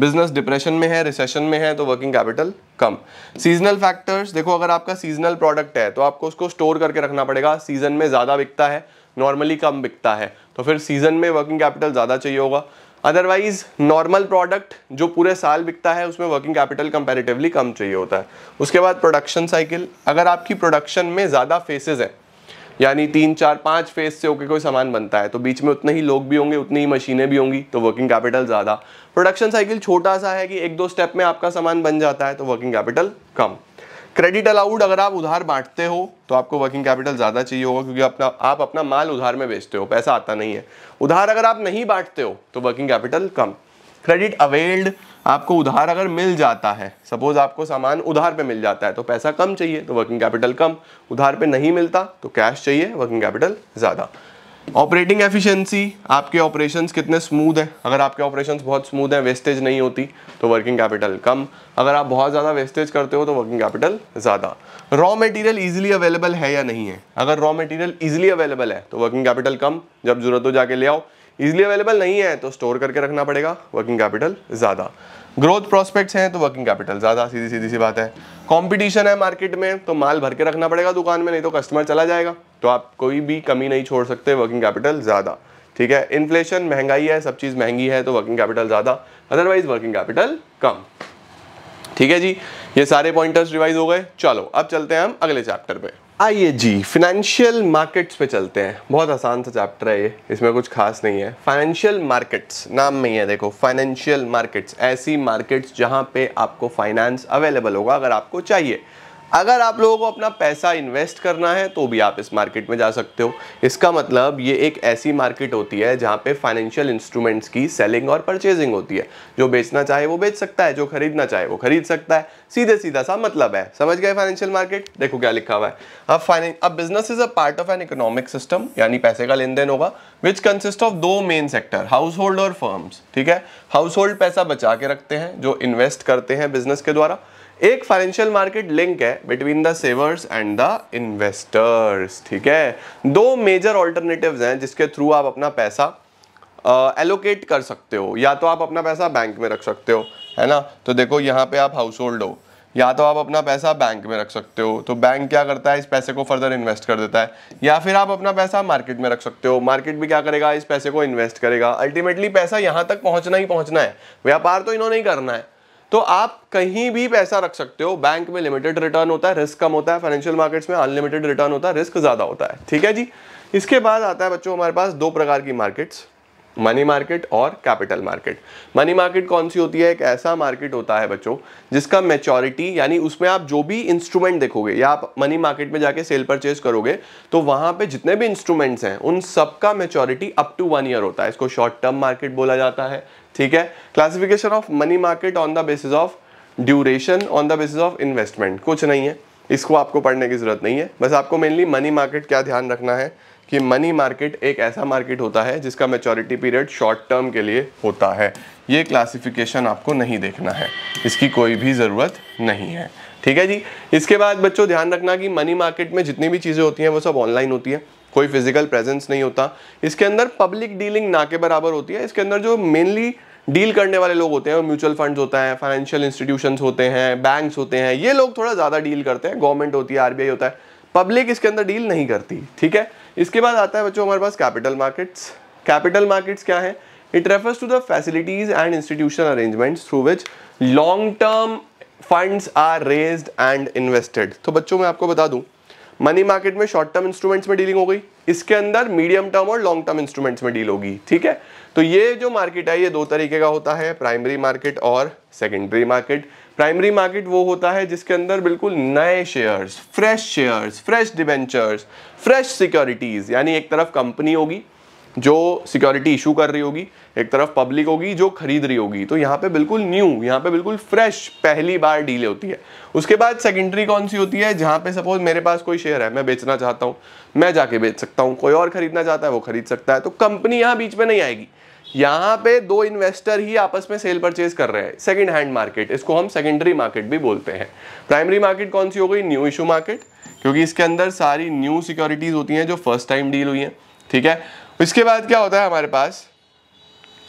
बिजनेस डिप्रेशन में है रिसेशन में है तो वर्किंग कैपिटल कम सीजनल फैक्टर्स देखो अगर आपका सीजनल प्रोडक्ट है तो आपको उसको स्टोर करके रखना पड़ेगा सीजन में ज़्यादा बिकता है नॉर्मली कम बिकता है तो फिर सीजन में वर्किंग कैपिटल ज़्यादा चाहिए होगा अदरवाइज नॉर्मल प्रोडक्ट जो पूरे साल बिकता है उसमें वर्किंग कैपिटल कंपेरेटिवली कम चाहिए होता है उसके बाद प्रोडक्शन साइकिल अगर आपकी प्रोडक्शन में ज़्यादा फेसेस हैं यानी तीन चार पाँच फेज से होकर कोई सामान बनता है तो बीच में उतने ही लोग भी होंगे उतनी ही मशीनें भी होंगी तो वर्किंग कैपिटल ज़्यादा प्रोडक्शन साइकिल छोटा सा है कि एक दो स्टेप में आपका सामान बन जाता है तो वर्किंग कैपिटल कम क्रेडिट अलाउड अगर आप उधार बांटते हो तो आपको वर्किंग कैपिटल ज़्यादा चाहिए होगा क्योंकि अपना आप अपना माल उधार में बेचते हो पैसा आता नहीं है उधार अगर आप नहीं बांटते हो तो वर्किंग कैपिटल कम क्रेडिट अवेल्ड आपको उधार अगर मिल जाता है सपोज आपको सामान उधार पे मिल जाता है तो पैसा कम चाहिए तो वर्किंग कैपिटल कम उधार पे नहीं मिलता तो कैश चाहिए वर्किंग कैपिटल ज़्यादा ऑपरेटिंग एफिशिएंसी आपके ऑपरेशंस कितने स्मूथ हैं अगर आपके ऑपरेशंस बहुत स्मूथ हैं वेस्टेज नहीं होती तो वर्किंग कैपिटल कम अगर आप बहुत ज़्यादा वेस्टेज करते हो तो वर्किंग कैपिटल ज़्यादा रॉ मटेरियल इजीली अवेलेबल है या नहीं है अगर रॉ मटेरियल इजीली अवेलेबल है तो वर्किंग कैपिटल कम जब जरूरत हो जाके ले आओ ईजिली अवेलेबल नहीं है तो स्टोर करके रखना पड़ेगा वर्किंग कैपिटल ज़्यादा ग्रोथ प्रोस्पेक्ट्स हैं तो वर्किंग कैपिटल ज़्यादा सीधी सीधी सी बात है कंपटीशन है मार्केट में तो माल भर के रखना पड़ेगा दुकान में नहीं तो कस्टमर चला जाएगा तो आप कोई भी कमी नहीं छोड़ सकते वर्किंग कैपिटल ज़्यादा ठीक है इन्फ्लेशन महंगाई है सब चीज़ महंगी है तो वर्किंग कैपिटल ज़्यादा अदरवाइज वर्किंग कैपिटल कम ठीक है जी ये सारे पॉइंटर्स रिवाइज हो गए चलो अब चलते हैं हम अगले चैप्टर पे आइए जी फिनेंशियल मार्केट्स पे चलते हैं बहुत आसान सा चैप्टर है ये इसमें कुछ खास नहीं है फाइनेंशियल मार्केट्स नाम में ही है देखो फाइनेंशियल मार्केट्स ऐसी मार्केट्स जहाँ पे आपको फाइनेंस अवेलेबल होगा अगर आपको चाहिए अगर आप लोगों को अपना पैसा इन्वेस्ट करना है तो भी आप इस मार्केट में जा सकते हो इसका मतलब ये एक ऐसी मार्केट होती है जहाँ पे फाइनेंशियल इंस्ट्रूमेंट्स की सेलिंग और परचेजिंग होती है जो बेचना चाहे वो बेच सकता है जो खरीदना चाहे वो खरीद सकता है सीधे सीधा सा मतलब है समझ गए फाइनेंशियल मार्केट देखो क्या लिखा हुआ है अब फाइनेंस अब business is a part of an economic system यानी पैसे का लेन देन होगा विच कंसिस्ट ऑफ दो मेन सेक्टर हाउस होल्ड और फर्म्स ठीक है हाउस होल्ड पैसा बचा के रखते हैं जो इन्वेस्ट करते हैं बिजनेस के द्वारा एक फाइनेंशियल मार्केट लिंक है between the savers and the investors ठीक है दो मेजर ऑल्टरनेटिव हैं जिसके थ्रू आप अपना पैसा एलोकेट uh, कर सकते हो या तो आप अपना पैसा बैंक में रख सकते हो है ना तो देखो यहाँ पे आप हाउस होल्ड हो या तो आप अपना पैसा बैंक में रख सकते हो तो बैंक क्या करता है इस पैसे को फर्दर इन्वेस्ट कर देता है या फिर आप अपना पैसा मार्केट में रख सकते हो मार्केट भी क्या करेगा इस पैसे को इन्वेस्ट करेगा अल्टीमेटली पैसा यहाँ तक पहुँचना ही पहुँचना है व्यापार तो इन्होंने ही करना है तो आप कहीं भी पैसा रख सकते हो बैंक में लिमिटेड रिटर्न होता है रिस्क कम होता है फाइनेंशियल मार्केट्स में अनलिमिटेड रिटर्न होता है रिस्क ज़्यादा होता है ठीक है जी इसके बाद आता है बच्चों हमारे पास दो प्रकार की मार्केट्स मनी मार्केट और कैपिटल मार्केट मनी मार्केट कौन सी होती है एक ऐसा मार्केट होता है बच्चों जिसका मेच्योरिटी यानी उसमें आप जो भी इंस्ट्रूमेंट देखोगे या आप मनी मार्केट में जाके सेल परचेज करोगे तो वहां पे जितने भी इंस्ट्रूमेंट्स हैं उन सबका maturity up to one year होता है इसको शॉर्ट टर्म मार्केट बोला जाता है ठीक है classification of money market on the basis of duration on the basis of investment कुछ नहीं है इसको आपको पढ़ने की ज़रूरत नहीं है बस आपको मेनली मनी मार्केट क्या ध्यान रखना है कि मनी मार्केट एक ऐसा मार्केट होता है जिसका मेचोरिटी पीरियड शॉर्ट टर्म के लिए होता है ये क्लासिफिकेशन आपको नहीं देखना है इसकी कोई भी ज़रूरत नहीं है ठीक है जी इसके बाद बच्चों ध्यान रखना कि मनी मार्केट में जितनी भी चीज़ें होती हैं वो सब ऑनलाइन होती हैं कोई फिजिकल प्रेजेंस नहीं होता इसके अंदर पब्लिक डीलिंग ना के बराबर होती है इसके अंदर जो मेनली डील करने वाले लोग होते हैं म्यूचुअल फंड्स होता है फाइनेंशियल इंस्टीट्यूशंस होते हैं बैंक्स होते हैं ये लोग थोड़ा ज़्यादा डील करते हैं गवर्नमेंट होती है आरबीआई होता है पब्लिक इसके अंदर डील नहीं करती ठीक है इसके बाद आता है बच्चों हमारे पास कैपिटल मार्केट्स कैपिटल मार्केट्स क्या है it refers to the facilities and institution arrangements through which long term funds are raised and invested तो बच्चों मैं आपको बता दूँ मनी मार्केट में शॉर्ट टर्म इंस्ट्रूमेंट्स में डीलिंग हो गई इसके अंदर मीडियम टर्म और लॉन्ग टर्म इंस्ट्रूमेंट्स में डील होगी ठीक है तो ये जो मार्केट है ये दो तरीके का होता है प्राइमरी मार्केट और सेकेंडरी मार्केट प्राइमरी मार्केट वो होता है जिसके अंदर बिल्कुल नए shares fresh shares fresh debentures fresh securities यानी एक तरफ कंपनी होगी जो सिक्योरिटी इशू कर रही होगी एक तरफ पब्लिक होगी जो खरीद रही होगी तो यहाँ पे बिल्कुल न्यू यहाँ पे बिल्कुल फ्रेश पहली बार डीले होती है उसके बाद सेकेंडरी कौन सी होती है जहाँ पे सपोज मेरे पास कोई शेयर है मैं बेचना चाहता हूँ मैं जाके बेच सकता हूँ कोई और खरीदना चाहता है वो खरीद सकता है तो कंपनी यहाँ बीच में नहीं आएगी यहाँ पे दो इन्वेस्टर ही आपस में सेल परचेज कर रहे हैं सेकेंड हैंड मार्केट इसको हम सेकेंडरी मार्केट भी बोलते हैं प्राइमरी मार्केट कौन सी हो गई न्यू इशू मार्केट क्योंकि इसके अंदर सारी न्यू सिक्योरिटीज होती हैं जो फर्स्ट टाइम डील हुई हैं ठीक है इसके बाद क्या होता है हमारे पास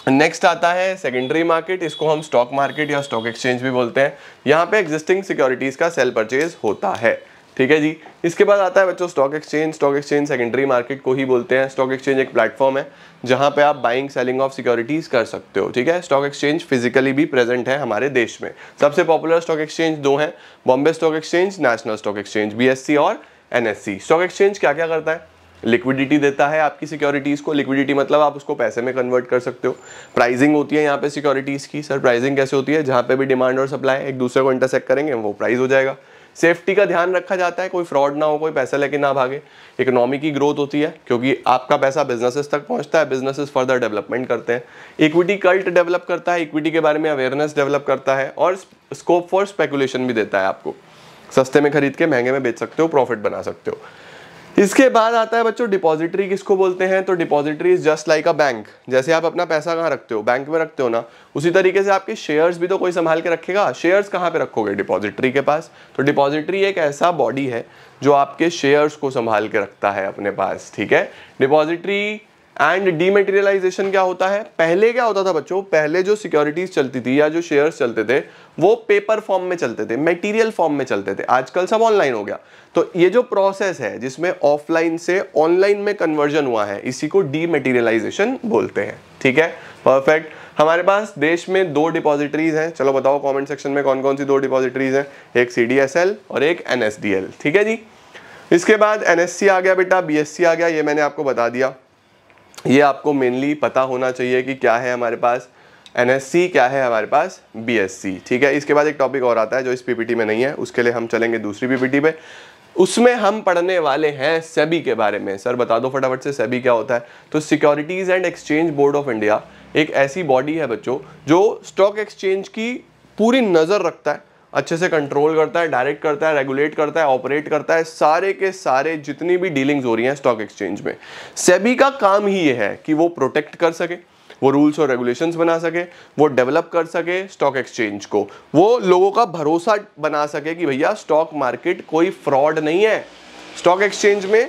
नेक्स्ट आता है सेकेंडरी मार्केट इसको हम स्टॉक मार्केट या स्टॉक एक्सचेंज भी बोलते हैं यहाँ पे एग्जिस्टिंग सिक्योरिटीज़ का सेल परचेज होता है ठीक है जी इसके बाद आता है बच्चों stock exchange stock exchange secondary market को ही बोलते हैं स्टॉक एक्सचेंज एक प्लेटफॉर्म है जहाँ पे आप बाइंग सेलिंग ऑफ सिक्योरिटीज़ कर सकते हो ठीक है स्टॉक एक्सचेंज फिजिकली भी प्रेजेंट है हमारे देश में सबसे पॉपुलर स्टॉक एक्सचेंज दो हैं Bombay stock exchange national stock exchange B और एन स्टॉक एक्सचेंज क्या क्या करता है लिक्विडिटी देता है आपकी सिक्योरिटीज़ को लिक्विडिटी मतलब आप उसको पैसे में कन्वर्ट कर सकते हो प्राइजिंग होती है यहाँ पे सिक्योरिटीज़ की सर प्राइजिंग कैसे होती है जहाँ पे भी डिमांड और सप्लाई एक दूसरे को इंटरसेक्ट करेंगे वो प्राइस हो जाएगा सेफ्टी का ध्यान रखा जाता है कोई फ्रॉड ना हो कोई पैसा लेके ना भागे इकोनॉमी की ग्रोथ होती है क्योंकि आपका पैसा बिजनेसेस तक पहुंचता है बिजनेसेस फर्दर डेवलपमेंट करते हैं इक्विटी कल्ट डेवलप करता है इक्विटी के बारे में अवेयरनेस डेवलप करता है और स्कोप फॉर स्पेकुलेशन भी देता है आपको सस्ते में खरीद के महंगे में बेच सकते हो प्रॉफिट बना सकते हो इसके बाद आता है बच्चों डिपॉजिटरी किसको बोलते हैं तो depository is just like a bank जैसे आप अपना पैसा कहाँ रखते हो बैंक में रखते हो ना उसी तरीके से आपके शेयर्स भी तो कोई संभाल के रखेगा शेयर्स कहाँ पे रखोगे डिपॉजिटरी के पास तो डिपॉजिटरी एक ऐसा बॉडी है जो आपके शेयर्स को संभाल के रखता है अपने पास ठीक है डिपॉजिटरी एंड डीमेटेरियलाइजेशन क्या होता है पहले क्या होता था बच्चों पहले जो सिक्योरिटीज चलती थी या जो शेयर्स चलते थे वो पेपर फॉर्म में चलते थे मटेरियल फॉर्म में चलते थे आजकल सब ऑनलाइन हो गया तो ये जो प्रोसेस है जिसमें ऑफलाइन से ऑनलाइन में कन्वर्जन हुआ है इसी को डीमेटेरियलाइजेशन बोलते हैं ठीक है परफेक्ट हमारे पास देश में दो डिपॉजिटरीज हैं चलो बताओ कमेंट सेक्शन में कौन कौन सी दो डिपॉजिटरीज हैं एक सी और एक एन ठीक है जी इसके बाद एन आ गया बेटा बी आ गया ये मैंने आपको बता दिया ये आपको मेनली पता होना चाहिए कि क्या है हमारे पास एन क्या है हमारे पास बी ठीक है इसके बाद एक टॉपिक और आता है जो इस पी में नहीं है उसके लिए हम चलेंगे दूसरी पी पे उसमें हम पढ़ने वाले हैं सेबी के बारे में सर बता दो फटाफट से सेबी क्या होता है तो securities and exchange board of India एक ऐसी बॉडी है बच्चों जो स्टॉक एक्सचेंज की पूरी नज़र रखता है अच्छे से कंट्रोल करता है डायरेक्ट करता है रेगुलेट करता है ऑपरेट करता है सारे के सारे जितनी भी डीलिंग्स हो रही हैं स्टॉक एक्सचेंज में सेबी का काम ही ये है कि वो प्रोटेक्ट कर सके वो रूल्स और रेगुलेशंस बना सके वो डेवलप कर सके स्टॉक एक्सचेंज को वो लोगों का भरोसा बना सके कि भैया स्टॉक मार्केट कोई फ्रॉड नहीं है स्टॉक एक्सचेंज में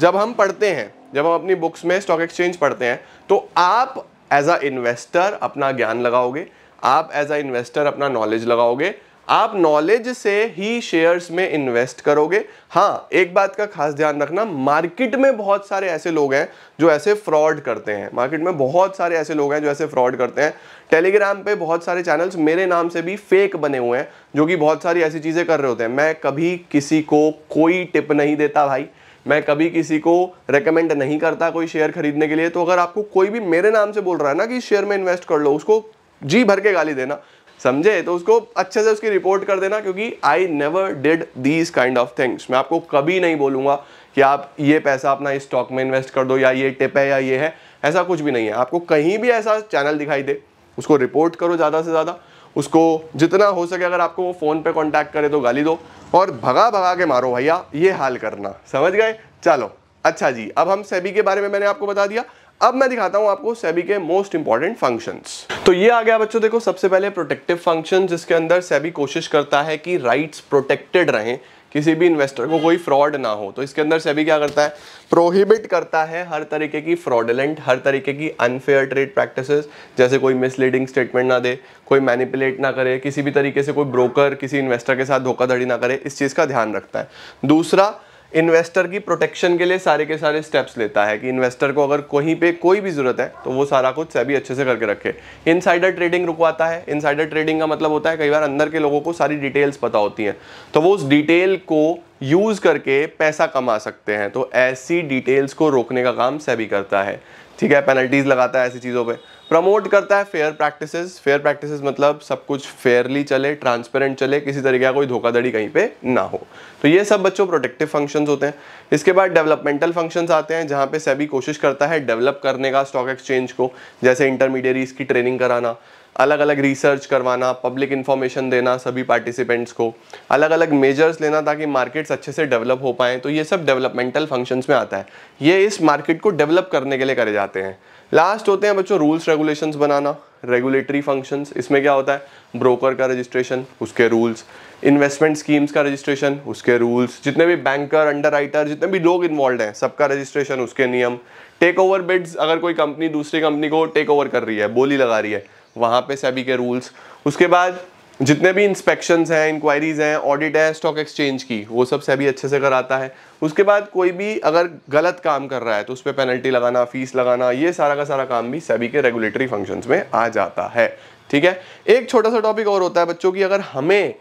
जब हम पढ़ते हैं जब हम अपनी बुक्स में स्टॉक एक्सचेंज पढ़ते हैं तो आप एज अ इन्वेस्टर अपना ज्ञान लगाओगे आप एज अ इन्वेस्टर अपना नॉलेज लगाओगे आप नॉलेज से ही शेयर्स में इन्वेस्ट करोगे हाँ एक बात का खास ध्यान रखना मार्केट में बहुत सारे ऐसे लोग हैं जो ऐसे फ्रॉड करते हैं मार्केट में बहुत सारे ऐसे लोग हैं जो ऐसे फ्रॉड करते हैं टेलीग्राम पे बहुत सारे चैनल्स मेरे नाम से भी फेक बने हुए हैं जो कि बहुत सारी ऐसी चीज़ें कर रहे होते हैं मैं कभी किसी को कोई टिप नहीं देता भाई मैं कभी किसी को रेकमेंड नहीं करता कोई शेयर खरीदने के लिए तो अगर आपको कोई भी मेरे नाम से बोल रहा है ना कि शेयर में इन्वेस्ट कर लो उसको जी भर के गाली देना समझे तो उसको अच्छे से उसकी रिपोर्ट कर देना क्योंकि I never did these kind of things मैं आपको कभी नहीं बोलूंगा कि आप ये पैसा अपना इस स्टॉक में इन्वेस्ट कर दो या ये टिप है या ये है ऐसा कुछ भी नहीं है आपको कहीं भी ऐसा चैनल दिखाई दे उसको रिपोर्ट करो ज़्यादा से ज़्यादा उसको जितना हो सके अगर आपको वो फ़ोन पे कांटेक्ट करे तो गाली दो और भगा भगा के मारो भैया ये हाल करना समझ गए चलो अच्छा जी अब हम सेबी के बारे में मैंने आपको बता दिया अब मैं दिखाता हूं आपको सेबी के मोस्ट इंपॉर्टेंट फंक्शंस तो ये आ गया बच्चों देखो सबसे पहले प्रोटेक्टिव फंक्शन जिसके अंदर सेबी कोशिश करता है कि राइट्स प्रोटेक्टेड रहें किसी भी इन्वेस्टर को कोई फ्रॉड ना हो तो इसके अंदर सेबी क्या करता है प्रोहिबिट करता है हर तरीके की फ्रॉडलेंट हर तरीके की अनफेयर ट्रेड प्रैक्टिसेस जैसे कोई मिसलीडिंग स्टेटमेंट ना दे कोई मैनिपुलेट ना करे किसी भी तरीके से कोई ब्रोकर किसी इन्वेस्टर के साथ धोखाधड़ी ना करे इस चीज़ का ध्यान रखता है दूसरा इन्वेस्टर की प्रोटेक्शन के लिए सारे के सारे स्टेप्स लेता है कि इन्वेस्टर को अगर कहीं पे कोई भी ज़रूरत है तो वो सारा कुछ सभी अच्छे से करके रखे इनसाइडर ट्रेडिंग रुकवाता है इनसाइडर ट्रेडिंग का मतलब होता है कई बार अंदर के लोगों को सारी डिटेल्स पता होती हैं तो वो उस डिटेल को यूज़ करके पैसा कमा सकते हैं तो ऐसी डिटेल्स को रोकने का काम सभी करता है ठीक है पेनल्टीज़ लगाता है ऐसी चीज़ों पर प्रमोट करता है फेयर प्रैक्टिसेस फेयर प्रैक्टिसेस मतलब सब कुछ फेयरली चले ट्रांसपेरेंट चले किसी तरीके का कोई धोखाधड़ी कहीं पे ना हो तो ये सब बच्चों प्रोटेक्टिव फंक्शंस होते हैं इसके बाद डेवलपमेंटल फंक्शंस आते हैं जहाँ पे सभी कोशिश करता है डेवलप करने का स्टॉक एक्सचेंज को जैसे इंटरमीडियरीज की ट्रेनिंग कराना अलग अलग रिसर्च करवाना पब्लिक इन्फॉर्मेशन देना सभी पार्टिसिपेंट्स को अलग अलग मेजर्स लेना ताकि मार्केट्स अच्छे से डेवलप हो पाएँ तो ये सब डेवलपमेंटल फंक्शंस में आता है ये इस मार्केट को डेवलप करने के लिए करे जाते हैं लास्ट होते हैं बच्चों रूल्स रेगुलेशंस बनाना रेगुलेटरी फंक्शंस इसमें क्या होता है ब्रोकर का रजिस्ट्रेशन उसके रूल्स इन्वेस्टमेंट स्कीम्स का रजिस्ट्रेशन उसके रूल्स जितने भी बैंकर अंडर जितने भी लोग इन्वॉल्व हैं सबका रजिस्ट्रेशन उसके नियम टेक ओवर बिड्स अगर कोई कंपनी दूसरी कंपनी को टेक ओवर कर रही है बोली लगा रही है वहाँ पे सभी के रूल्स उसके बाद जितने भी इंस्पेक्शंस हैं इंक्वायरीज हैं ऑडिट है स्टॉक एक्सचेंज की वो सब से भी अच्छे से कराता है उसके बाद कोई भी अगर गलत काम कर रहा है तो उस पर पेनल्टी लगाना फीस लगाना ये सारा का सारा काम भी सभी के रेगुलेटरी फंक्शंस में आ जाता है ठीक है एक छोटा सा टॉपिक और होता है बच्चों की अगर हमें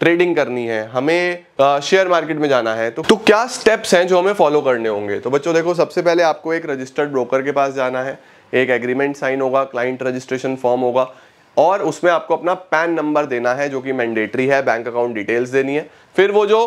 ट्रेडिंग करनी है हमें शेयर मार्केट में जाना है तो, तो क्या स्टेप्स हैं जो हमें फॉलो करने होंगे तो बच्चों देखो सबसे पहले आपको एक रजिस्टर्ड ब्रोकर के पास जाना है एक एग्रीमेंट साइन होगा क्लाइंट रजिस्ट्रेशन फॉर्म होगा और उसमें आपको अपना पैन नंबर देना है जो कि मैंडेटरी है बैंक अकाउंट डिटेल्स देनी है फिर वो जो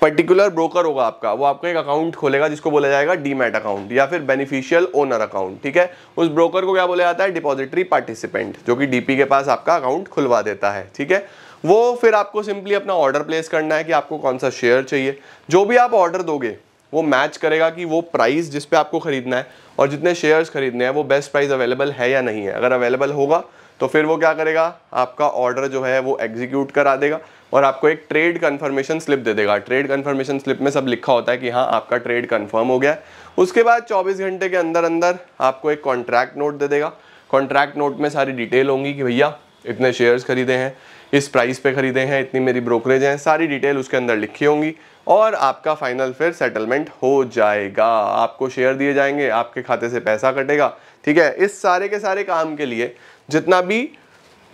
पर्टिकुलर ब्रोकर होगा आपका वो आपका एक अकाउंट खोलेगा जिसको बोला जाएगा डीमैट अकाउंट या फिर बेनिफिशियल ओनर अकाउंट ठीक है उस ब्रोकर को क्या बोला जाता है डिपॉजिटरी पार्टिसिपेंट जो कि डीपी के पास आपका अकाउंट खुलवा देता है ठीक है वो फिर आपको सिंपली अपना ऑर्डर प्लेस करना है कि आपको कौन सा शेयर चाहिए जो भी आप ऑर्डर दोगे वो मैच करेगा कि वो प्राइस जिसपे आपको खरीदना है और जितने शेयर्स खरीदने हैं वो बेस्ट प्राइस अवेलेबल है या नहीं है अगर अवेलेबल होगा तो फिर वो क्या करेगा आपका ऑर्डर जो है वो एग्जीक्यूट करा देगा और आपको एक ट्रेड कन्फर्मेशन स्लिप दे देगा ट्रेड कन्फर्मेशन स्लिप में सब लिखा होता है कि हाँ आपका ट्रेड कन्फर्म हो गया उसके बाद 24 घंटे के अंदर अंदर आपको एक कॉन्ट्रैक्ट नोट दे देगा कॉन्ट्रैक्ट नोट में सारी डिटेल होंगी कि भैया इतने शेयर्स खरीदे हैं इस प्राइस पे खरीदे हैं इतनी मेरी ब्रोकरेज हैं सारी डिटेल उसके अंदर लिखी होंगी और आपका फाइनल फिर सेटलमेंट हो जाएगा आपको शेयर दिए जाएंगे आपके खाते से पैसा कटेगा ठीक है इस सारे के सारे काम के लिए जितना भी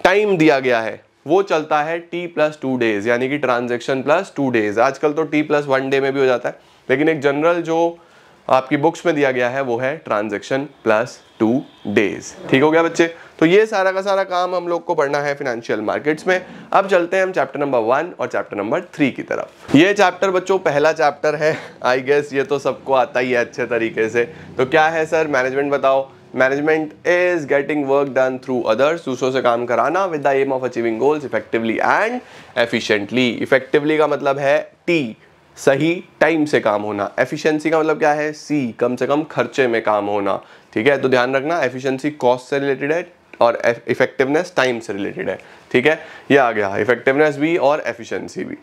टाइम दिया गया है वो चलता है टी प्लस टू डेज यानी कि ट्रांजेक्शन प्लस टू डेज आजकल तो टी प्लस वन डे में भी हो जाता है लेकिन एक जनरल जो आपकी बुक्स में दिया गया है वो है ट्रांजेक्शन प्लस टू डेज ठीक हो गया बच्चे तो ये सारा का सारा काम हम लोग को पढ़ना है फिनेंशियल मार्केट्स में अब चलते हैं हम चैप्टर नंबर वन और चैप्टर नंबर थ्री की तरफ ये चैप्टर बच्चों पहला चैप्टर है आई गेस ये तो सबको आता ही है अच्छे तरीके से तो क्या है सर मैनेजमेंट बताओ management is getting work done through others दूसरों से काम कराना with the aim of achieving goals effectively and efficiently effectively का मतलब है टी सही टाइम से काम होना एफिशिएंसी का मतलब क्या है सी कम से कम खर्चे में काम होना ठीक है तो ध्यान रखना एफिशिएंसी कॉस्ट से रिलेटेड है और इफेक्टिवनेस टाइम से रिलेटेड है ठीक है ये आ गया इफेक्टिवनेस भी और एफिशिएंसी भी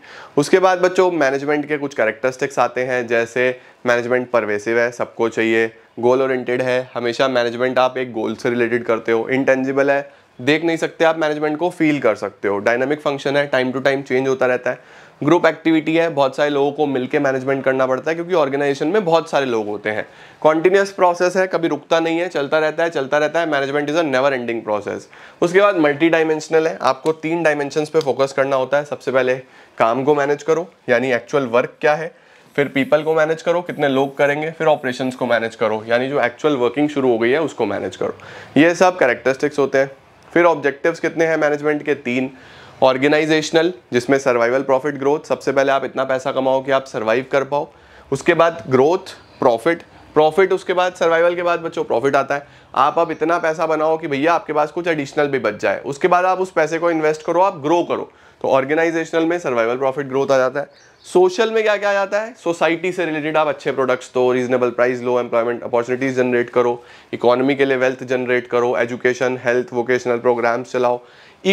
उसके बाद बच्चों मैनेजमेंट के कुछ कैरेक्टरिस्टिक्स आते हैं जैसे मैनेजमेंट परवेसिव है सबको चाहिए गोल ओरिएंटेड है हमेशा मैनेजमेंट आप एक गोल से रिलेटेड करते हो इंटेंजिबल है देख नहीं सकते आप मैनेजमेंट को फील कर सकते हो डायनामिक फंक्शन है टाइम टू टाइम चेंज होता रहता है ग्रुप एक्टिविटी है बहुत सारे लोगों को मिलकर मैनेजमेंट करना पड़ता है क्योंकि ऑर्गेनाइजेशन में बहुत सारे लोग होते हैं कॉन्टिन्यूस प्रोसेस है कभी रुकता नहीं है चलता रहता है चलता रहता है management is a never ending process उसके बाद मल्टी डायमेंशनल है आपको तीन डायमेंशन पे फोकस करना होता है सबसे पहले काम को मैनेज करो यानी एक्चुअल वर्क क्या है फिर पीपल को मैनेज करो कितने लोग करेंगे फिर ऑपरेशन को मैनेज करो यानी जो एक्चुअल वर्किंग शुरू हो गई है उसको मैनेज करो ये सब कैरेक्टरिस्टिक्स होते हैं फिर ऑब्जेक्टिव्स कितने हैं मैनेजमेंट के तीन ऑर्गेनाइजेशनल जिसमें सर्वाइवल प्रॉफिट ग्रोथ सबसे पहले आप इतना पैसा कमाओ कि आप सर्वाइव कर पाओ उसके बाद ग्रोथ प्रॉफिट प्रॉफिट उसके बाद सर्वाइवल के बाद बच्चों प्रॉफिट आता है आप अब इतना पैसा बनाओ कि भैया आपके पास कुछ एडिशनल भी बच जाए उसके बाद आप उस पैसे को इन्वेस्ट करो आप ग्रो करो तो ऑर्गेनाइजेशनल में सर्वाइवल प्रॉफिट ग्रोथ आ जाता है सोशल में क्या क्या जाता है सोसाइटी से रिलेटेड आप अच्छे प्रोडक्ट्स दो रीजनेबल प्राइस लो एम्प्लॉयमेंट अपॉर्चुनिटीज़ जनरेट करो इकोनॉमी के लिए वेल्थ जनरेट करो एजुकेशन हेल्थ वोकेशनल प्रोग्राम्स चलाओ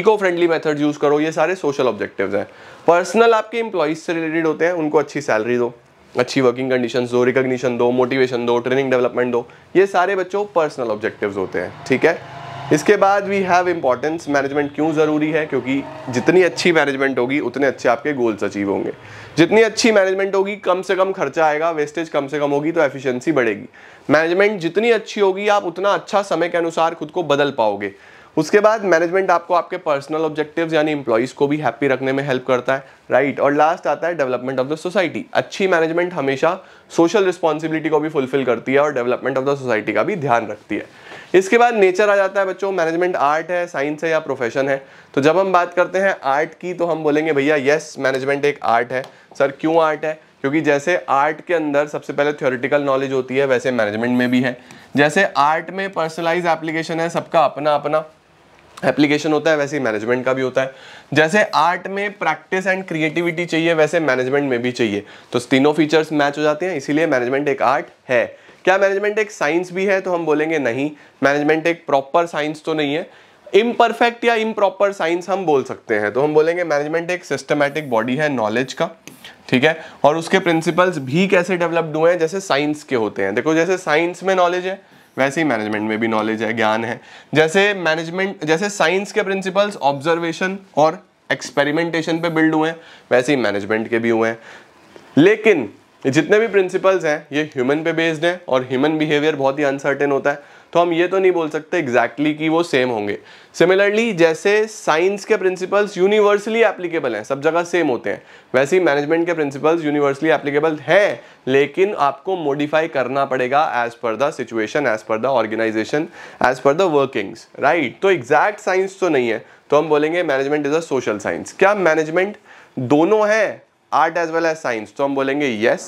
इको फ्रेंडली मेथड यूज़ करो ये सारे सोशल ऑब्जेक्टिव्स हैं पर्सनल आपके एम्प्लॉयज़ से रिलेटेड होते हैं उनको अच्छी सैलरी दो अच्छी वर्किंग कंडीशन दो रिकोगशन दो मोटिवेशन दो ट्रेनिंग डेवलपमेंट दो ये सारे बच्चों पर्सनल ऑब्जेक्टिव होते हैं ठीक है इसके बाद वी हैव इम्पॉर्टेंस मैनेजमेंट क्यों ज़रूरी है क्योंकि जितनी अच्छी मैनेजमेंट होगी उतने अच्छे आपके गोल्स अचीव होंगे जितनी अच्छी मैनेजमेंट होगी कम से कम खर्चा आएगा वेस्टेज कम से कम होगी तो एफिशिएंसी बढ़ेगी मैनेजमेंट जितनी अच्छी होगी आप उतना अच्छा समय के अनुसार खुद को बदल पाओगे उसके बाद मैनेजमेंट आपको आपके पर्सनल ऑब्जेक्टिव यानी इंप्लॉयज़ को भी हैप्पी रखने में हेल्प करता है राइट right? और लास्ट आता है डेवलपमेंट ऑफ द सोसाइटी अच्छी मैनेजमेंट हमेशा सोशल रिस्पॉन्सिबिलिटी को भी फुलफिल करती है और डेवलपमेंट ऑफ द सोसाइटी का भी ध्यान रखती है इसके बाद नेचर आ जाता है बच्चों मैनेजमेंट आर्ट है साइंस है या प्रोफेशन है तो जब हम बात करते हैं आर्ट की तो हम बोलेंगे भैया यस मैनेजमेंट एक आर्ट है सर क्यों आर्ट है क्योंकि जैसे आर्ट के अंदर सबसे पहले थ्योरेटिकल नॉलेज होती है वैसे मैनेजमेंट में भी है जैसे आर्ट में पर्सनलाइज एप्लीकेशन है सबका अपना अपना एप्लीकेशन होता है वैसे ही मैनेजमेंट का भी होता है जैसे आर्ट में प्रैक्टिस एंड क्रिएटिविटी चाहिए वैसे मैनेजमेंट में भी चाहिए तो तीनों फीचर्स मैच हो जाते हैं इसीलिए मैनेजमेंट एक आर्ट है क्या मैनेजमेंट एक साइंस भी है तो हम बोलेंगे नहीं मैनेजमेंट एक प्रॉपर साइंस तो नहीं है इम्परफेक्ट या इम्प्रॉपर साइंस हम बोल सकते हैं तो हम बोलेंगे मैनेजमेंट एक सिस्टमैटिक बॉडी है नॉलेज का ठीक है और उसके प्रिंसिपल्स भी कैसे डेवलप्ड हुए हैं जैसे साइंस के होते हैं देखो जैसे साइंस में नॉलेज है वैसे ही मैनेजमेंट में भी नॉलेज है ज्ञान है जैसे मैनेजमेंट जैसे साइंस के प्रिंसिपल्स ऑब्जर्वेशन और एक्सपेरिमेंटेशन पे बिल्ड हुए हैं वैसे ही मैनेजमेंट के भी हुए हैं लेकिन ये जितने भी प्रिंसिपल्स हैं ये ह्यूमन पे बेस्ड हैं और ह्यूमन बिहेवियर बहुत ही अनसर्टेन होता है तो हम ये तो नहीं बोल सकते एग्जैक्टली exactly कि वो सेम होंगे सिमिलरली जैसे साइंस के प्रिंसिपल्स यूनिवर्सली एप्लीकेबल हैं सब जगह सेम होते हैं वैसे ही मैनेजमेंट के प्रिंसिपल्स यूनिवर्सली एप्लीकेबल हैं लेकिन आपको मॉडिफाई करना पड़ेगा as per the situation as per the organisation as per the workings right तो एग्जैक्ट साइंस तो नहीं है तो हम बोलेंगे management is a social science क्या मैनेजमेंट दोनों हैं art as well as science तो हम बोलेंगे येस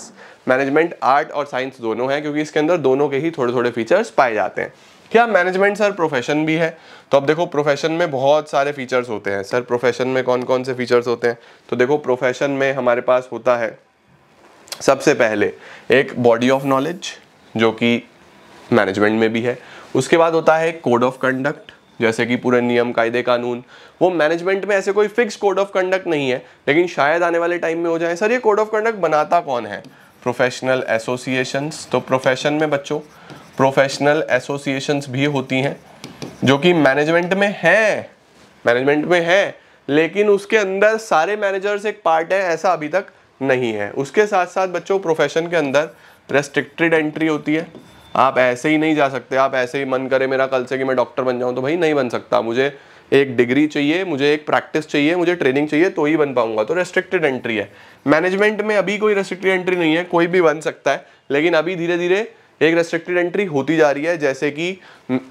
मैनेजमेंट आर्ट और साइंस दोनों है क्योंकि इसके अंदर दोनों के ही थोड़े थोड़े फीचर्स पाए जाते हैं क्या मैनेजमेंट सर प्रोफेशन भी है तो अब देखो प्रोफेशन में बहुत सारे फीचर्स होते हैं सर प्रोफेशन में कौन कौन से फीचर्स होते हैं तो देखो प्रोफेशन में हमारे पास होता है सबसे पहले एक बॉडी ऑफ नॉलेज जो कि मैनेजमेंट में भी है उसके बाद होता है कोड ऑफ कंडक्ट जैसे कि पूरे नियम कायदे कानून वो मैनेजमेंट में ऐसे कोई फिक्स कोड ऑफ कंडक्ट नहीं है लेकिन शायद आने वाले टाइम में हो जाए सर ये कोड ऑफ कंडक्ट बनाता कौन है प्रोफेशनल एसोसिएशंस तो प्रोफेशन में बच्चों प्रोफेशनल एसोसिएशंस भी होती हैं जो कि मैनेजमेंट में हैं मैनेजमेंट में हैं लेकिन उसके अंदर सारे मैनेजर्स एक पार्ट है ऐसा अभी तक नहीं है उसके साथ साथ बच्चों प्रोफेशन के अंदर रेस्ट्रिक्टेड एंट्री होती है आप ऐसे ही नहीं जा सकते आप ऐसे ही मन करे मेरा कल से कि मैं डॉक्टर बन जाऊँ तो भाई नहीं बन सकता मुझे एक डिग्री चाहिए मुझे एक प्रैक्टिस चाहिए मुझे ट्रेनिंग चाहिए तो ही बन पाऊंगा तो रेस्ट्रिक्टेड एंट्री है मैनेजमेंट में अभी कोई रेस्ट्रिक्टेड एंट्री नहीं है कोई भी बन सकता है लेकिन अभी धीरे धीरे एक रेस्ट्रिक्टेड एंट्री होती जा रही है जैसे कि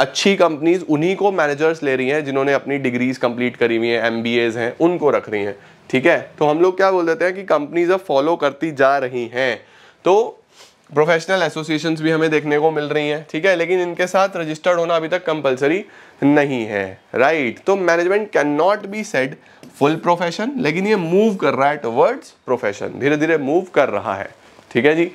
अच्छी कंपनीज उन्हीं को मैनेजर्स ले रही हैं जिन्होंने अपनी डिग्रीज कंप्लीट करी हुई हैं एम हैं उनको रख रही हैं ठीक है तो हम लोग क्या बोल देते हैं कि कंपनीज अब फॉलो करती जा रही हैं तो प्रोफेशनल एसोसिएशन भी हमें देखने को मिल रही हैं ठीक है लेकिन इनके साथ रजिस्टर्ड होना अभी तक कंपलसरी नहीं है राइट तो management can not be said full profession लेकिन ये मूव कर रहा है टुवर्ड्स प्रोफेशन धीरे धीरे मूव कर रहा है ठीक है जी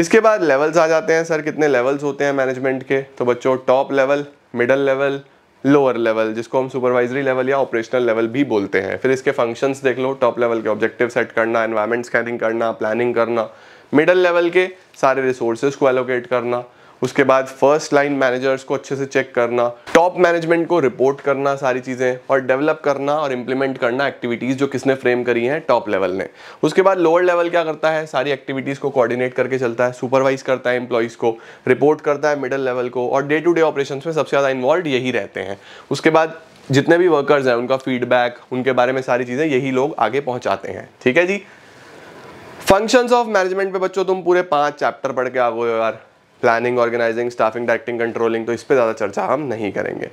इसके बाद लेवल्स आ जाते हैं सर कितने लेवल्स होते हैं मैनेजमेंट के तो बच्चों top level middle level lower level जिसको हम सुपरवाइजरी लेवल या ऑपरेशनल लेवल भी बोलते हैं फिर इसके फंक्शंस देख लो टॉप लेवल के ऑब्जेक्टिव सेट करना एनवायरमेंट स्कैनिंग करना प्लानिंग करना मिडल लेवल के सारे रिसोर्सेज को एलोकेट करना उसके बाद फर्स्ट लाइन मैनेजर्स को अच्छे से चेक करना टॉप मैनेजमेंट को रिपोर्ट करना सारी चीज़ें और डेवलप करना और इम्प्लीमेंट करना एक्टिविटीज़ जो किसने फ्रेम करी हैं टॉप लेवल ने उसके बाद लोअर लेवल क्या करता है सारी एक्टिविटीज़ को कोऑर्डिनेट करके चलता है सुपरवाइज करता है एम्प्लॉयज़ को रिपोर्ट करता है मिडल लेवल को और डे टू डे ऑपरेशन में सबसे ज़्यादा इन्वॉल्व यही रहते हैं उसके बाद जितने भी वर्कर्स हैं उनका फीडबैक उनके बारे में सारी चीज़ें यही लोग आगे पहुँचाते हैं ठीक है जी फंक्शंस ऑफ मैनेजमेंट पे बच्चों तुम पूरे पांच चैप्टर पढ़ के आ गए हो यार planning organising staffing directing controlling तो इस पर ज़्यादा चर्चा हम नहीं करेंगे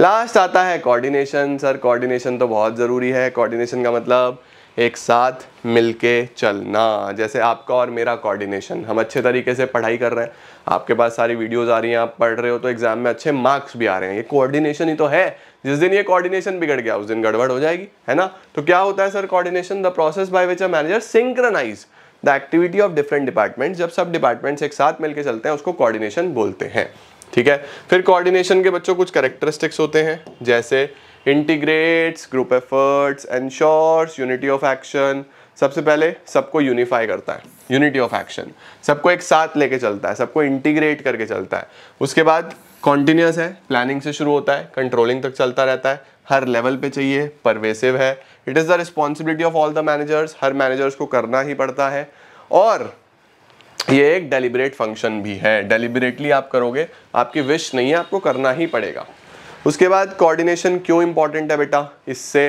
लास्ट आता है कोऑर्डिनेशन सर कोऑर्डिनेशन तो बहुत ज़रूरी है कोऑर्डिनेशन का मतलब एक साथ मिलके चलना जैसे आपका और मेरा कोऑर्डिनेशन हम अच्छे तरीके से पढ़ाई कर रहे हैं आपके पास सारी वीडियोस आ रही हैं आप पढ़ रहे हो तो एग्जाम में अच्छे मार्क्स भी आ रहे हैं ये कोऑर्डिनेशन ही तो है जिस दिन ये कोऑर्डिनेशन बिगड़ गया उस दिन गड़बड़ हो जाएगी है ना तो क्या होता है sir coordination the process by which a manager synchronise the activity of different department जब सब डिपार्टमेंट्स एक साथ मिलकर चलते हैं उसको कॉर्डिनेशन बोलते हैं ठीक है फिर कॉर्डिनेशन के बच्चों कुछ करेक्टरिस्टिक्स होते हैं जैसे integrates group efforts ensures unity of action सबसे पहले सबको यूनिफाई करता है यूनिटी ऑफ एक्शन सबको एक साथ लेके चलता है सबको इंटीग्रेट करके चलता है उसके बाद कॉन्टीन्यूस है प्लानिंग से शुरू होता है कंट्रोलिंग तक चलता रहता है हर लेवल पे चाहिए परवेसिव है it is the responsibility of all the managers हर मैनेजर्स को करना ही पड़ता है और ये एक डेलिबरेट फंक्शन भी है डेलिबरेटली आप करोगे आपकी विश नहीं है आपको करना ही पड़ेगा उसके बाद कोऑर्डिनेशन क्यों इम्पॉर्टेंट है बेटा इससे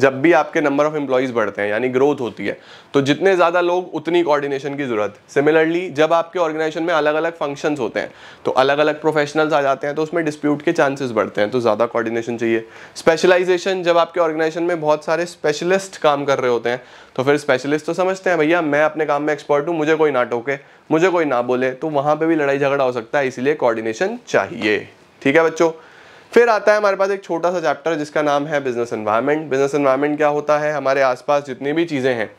जब भी आपके नंबर ऑफ एम्प्लॉयज़ बढ़ते हैं यानी ग्रोथ होती है तो जितने ज़्यादा लोग उतनी कोऑर्डिनेशन की ज़रूरत है सिमिलरली जब आपके ऑर्गेनाइजेशन में अलग अलग फंक्शंस होते हैं तो अलग अलग प्रोफेशनल्स आ जाते हैं तो उसमें डिस्प्यूट के चांसेस बढ़ते हैं तो ज़्यादा कॉर्डिनेशन चाहिए स्पेशलाइजेशन जब आपके ऑर्गेनाइजेशन में बहुत सारे स्पेशलिस्ट काम कर रहे होते हैं तो फिर स्पेशलिस्ट तो समझते हैं भैया मैं अपने काम में एक्सपर्ट हूँ मुझे कोई ना टोके मुझे कोई ना बोले तो वहाँ पर भी लड़ाई झगड़ा हो सकता है इसीलिए कॉर्डिनेशन चाहिए ठीक है बच्चों फिर आता है हमारे पास एक छोटा सा चैप्टर जिसका नाम है बिजनेस एनवायरमेंट बिजनेस एनवायरमेंट क्या होता है हमारे आसपास जितनी भी चीज़ें हैं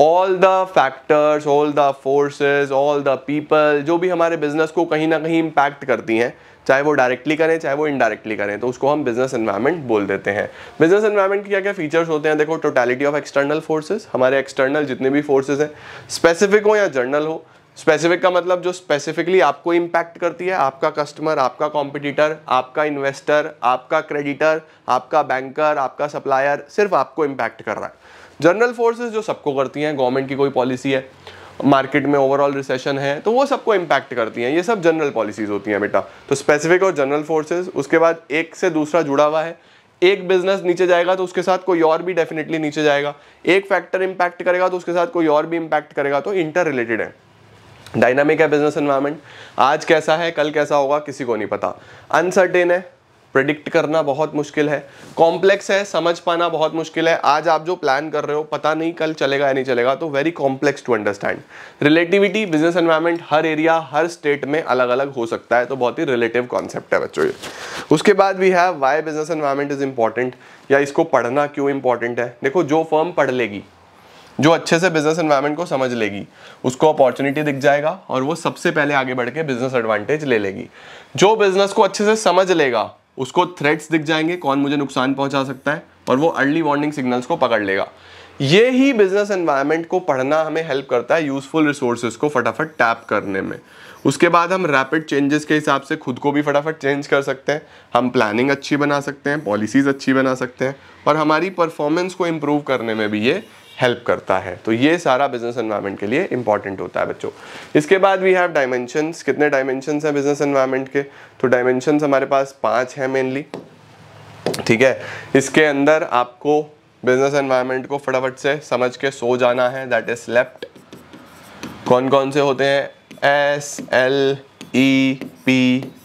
all the factors all the forces all the people जो भी हमारे बिजनेस को कहीं ना कहीं इम्पैक्ट करती हैं चाहे वो डायरेक्टली करें चाहे वो इनडायरेक्टली करें तो उसको हम बिजनेस एनवायरमेंट बोल देते हैं बिजनेस इन्वायरमेंट के क्या क्या फीचर्स होते हैं देखो टोटलिटी ऑफ एक्सटर्नल फोर्सेज हमारे एक्सटर्नल जितने भी फोर्सेज हैं स्पेसिफिक हो या जर्नल हो स्पेसिफिक का मतलब जो स्पेसिफिकली आपको इम्पैक्ट करती है आपका कस्टमर आपका कॉम्पिटिटर आपका इन्वेस्टर आपका क्रेडिटर आपका बैंकर आपका सप्लायर सिर्फ आपको इम्पैक्ट कर रहा है जनरल फोर्सेज जो सबको करती हैं गवर्नमेंट की कोई पॉलिसी है मार्केट में ओवरऑल रिसेशन है तो वो सबको इम्पैक्ट करती हैं ये सब जनरल पॉलिसीज़ होती हैं बेटा तो स्पेसिफिक और जनरल फोर्सेज उसके बाद एक से दूसरा जुड़ा हुआ है एक बिजनेस नीचे जाएगा तो उसके साथ कोई और भी डेफिनेटली नीचे जाएगा एक फैक्टर इम्पैक्ट करेगा तो उसके साथ कोई और भी इम्पैक्ट करेगा तो इंटर रिलेटेड है डायनामिक है बिजनेस इन्वायरमेंट आज कैसा है कल कैसा होगा किसी को नहीं पता अनसर्टेन है प्रिडिक्ट करना बहुत मुश्किल है कॉम्प्लेक्स है समझ पाना बहुत मुश्किल है आज आप जो प्लान कर रहे हो पता नहीं कल चलेगा या नहीं चलेगा तो very complex to understand relativity business environment हर एरिया हर स्टेट में अलग अलग हो सकता है तो बहुत ही रिलेटिव कॉन्सेप्ट है बच्चों ये उसके बाद we have why business environment is important या इसको पढ़ना क्यों इंपॉर्टेंट है देखो जो फर्म पढ़ लेगी जो अच्छे से बिजनेस इन्वायरमेंट को समझ लेगी उसको अपॉर्चुनिटी दिख जाएगा और वो सबसे पहले आगे बढ़ के बिजनेस एडवांटेज ले लेगी जो बिजनेस को अच्छे से समझ लेगा उसको थ्रेट्स दिख जाएंगे कौन मुझे नुकसान पहुंचा सकता है और वो अर्ली वार्निंग सिग्नल्स को पकड़ लेगा ये ही बिजनेस एनवायरनमेंट को पढ़ना हमें हेल्प करता है यूजफुल रिसोर्सेज को फटाफट टैप करने में उसके बाद हम रैपिड चेंजेस के हिसाब से खुद को भी फटाफट चेंज कर सकते हैं हम प्लानिंग अच्छी बना सकते हैं पॉलिसीज़ अच्छी बना सकते हैं और हमारी परफॉर्मेंस को इम्प्रूव करने में भी ये हेल्प करता है तो ये सारा बिजनेस एनवायरमेंट के लिए इंपॉर्टेंट होता है बच्चों इसके बाद वी हैव डायमेंशंस कितने डायमेंशंस हैं बिजनेस एनवायरमेंट के तो डायमेंशंस हमारे पास पांच हैं मेनली ठीक है इसके अंदर आपको बिजनेस एनवायरनमेंट को फटाफट से समझ के सो जाना है दैट इज लेफ्ट कौन कौन से होते हैं S L E P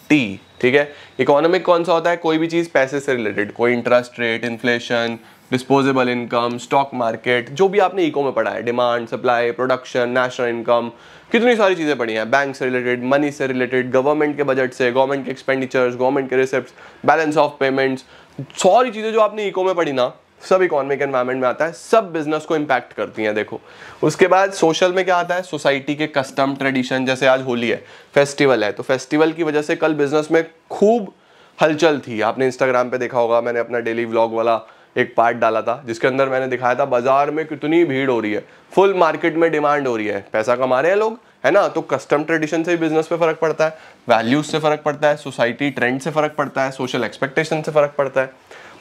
T ठीक है इकोनॉमिक कौन सा होता है कोई भी चीज़ पैसे से रिलेटेड कोई interest rate inflation disposable income stock market जो भी आपने इको में पढ़ा है demand supply production national income कितनी सारी चीज़ें पढ़ी हैं बैंक से रिलेटेड मनी से रिलेटेड गवर्नमेंट के बजट से गवर्नमेंट के एक्सपेंडिचर्स गवर्नमेंट के रिसिप्ट बैलेंस ऑफ पेमेंट्स सारी चीज़ें जो आपने इको में पढ़ी ना सब इकोनॉमिक एनवायरमेंट में आता है सब बिजनेस को इम्पैक्ट करती हैं देखो उसके बाद सोशल में क्या आता है सोसाइटी के कस्टम ट्रेडिशन जैसे आज होली है फेस्टिवल है तो फेस्टिवल की वजह से कल बिजनेस में खूब हलचल थी आपने इंस्टाग्राम पे देखा होगा मैंने अपना डेली व्लॉग वाला एक पार्ट डाला था जिसके अंदर मैंने दिखाया था बाजार में कितनी भीड़ हो रही है फुल मार्केट में डिमांड हो रही है पैसा कमा रहे हैं लोग है ना तो कस्टम ट्रेडिशन से भी बिजनेस पे फर्क पड़ता है वैल्यूज से फर्क पड़ता है सोसाइटी ट्रेंड से फर्क पड़ता है सोशल एक्सपेक्टेशन से फर्क पड़ता है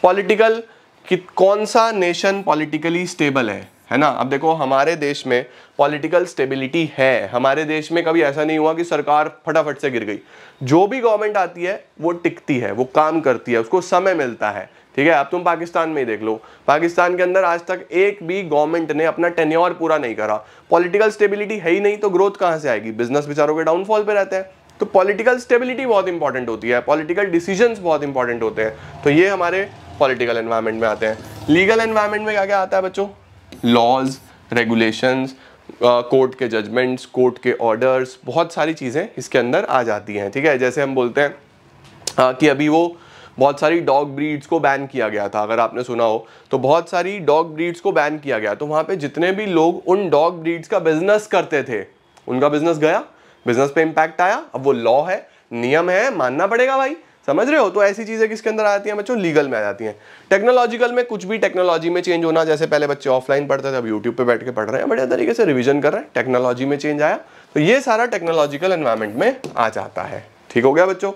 पॉलिटिकल कि कौन सा नेशन पॉलिटिकली स्टेबल है है ना अब देखो हमारे देश में पॉलिटिकल स्टेबिलिटी है हमारे देश में कभी ऐसा नहीं हुआ कि सरकार फटाफट से गिर गई जो भी गवर्नमेंट आती है वो टिकती है वो काम करती है उसको समय मिलता है ठीक है अब तुम पाकिस्तान में ही देख लो पाकिस्तान के अंदर आज तक एक भी गवर्नमेंट ने अपना टेन्योर पूरा नहीं करा पॉलिटिकल स्टेबिलिटी है ही नहीं तो ग्रोथ कहाँ से आएगी बिजनेस बेचारों के डाउनफॉल पर रहते हैं तो पॉलिटिकल स्टेबिलिटी बहुत इंपॉर्टेंट होती है पॉलिटिकल डिसीजंस बहुत इंपॉर्टेंट होते हैं तो ये हमारे पॉलिटिकल एनवायरनमेंट में आते हैं लीगल एनवायरनमेंट में क्या क्या आता है बच्चों लॉज रेगुलेशंस कोर्ट के जजमेंट्स कोर्ट के ऑर्डर्स बहुत सारी चीज़ें इसके अंदर आ जाती हैं ठीक है जैसे हम बोलते हैं आ, कि अभी वो बहुत सारी डॉग ब्रीड्स को बैन किया गया था अगर आपने सुना हो तो बहुत सारी डॉग ब्रीड्स को बैन किया गया तो वहाँ पे जितने भी लोग उन डॉग ब्रीड्स का बिजनेस करते थे उनका बिजनेस गया बिजनेस पे इम्पैक्ट आया अब वो लॉ है नियम है मानना पड़ेगा भाई समझ रहे हो तो ऐसी चीज़ें किसके अंदर आती हैं बच्चों लीगल में आ जाती हैं टेक्नोलॉजिकल में कुछ भी टेक्नोलॉजी में चेंज होना जैसे पहले बच्चे ऑफलाइन पढ़ते थे अब यूट्यूब पे बैठ के पढ़ रहे हैं बढ़िया तरीके से रिवीजन कर रहे हैं टेक्नोलॉजी में चेंज आया तो ये सारा टेक्नोलॉजिकल एनवायरमेंट में आ जाता है ठीक हो गया बच्चों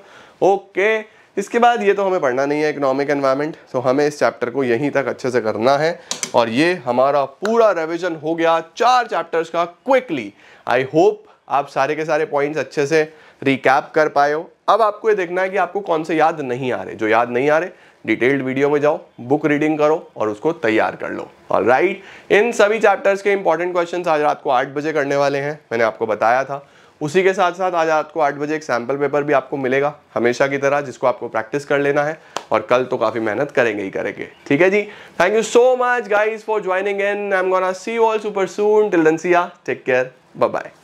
ओके इसके बाद ये तो हमें पढ़ना नहीं है इकोनॉमिक एनवायरमेंट तो हमें इस चैप्टर को यहीं तक अच्छे से करना है और ये हमारा पूरा रिविजन हो गया चार चैप्टर्स का क्विकली आई होप आप सारे के सारे पॉइंट्स अच्छे से रिकैप कर पाए हो अब आपको ये देखना है कि आपको कौन से याद नहीं आ रहे जो याद नहीं आ रहे डिटेल्ड वीडियो में जाओ बुक रीडिंग करो और उसको तैयार कर लो और राइट इन सभी चैप्टर्स के इंपॉर्टेंट क्वेश्चन आज रात को आठ बजे करने वाले हैं मैंने आपको बताया था उसी के साथ साथ आज रात को आठ बजे एक सैम्पल पेपर भी आपको मिलेगा हमेशा की तरह जिसको आपको प्रैक्टिस कर लेना है और कल तो काफ़ी मेहनत करेंगे ही करेंगे ठीक है जी thank you so much guys for joining and I am gonna see all super soon till take care bye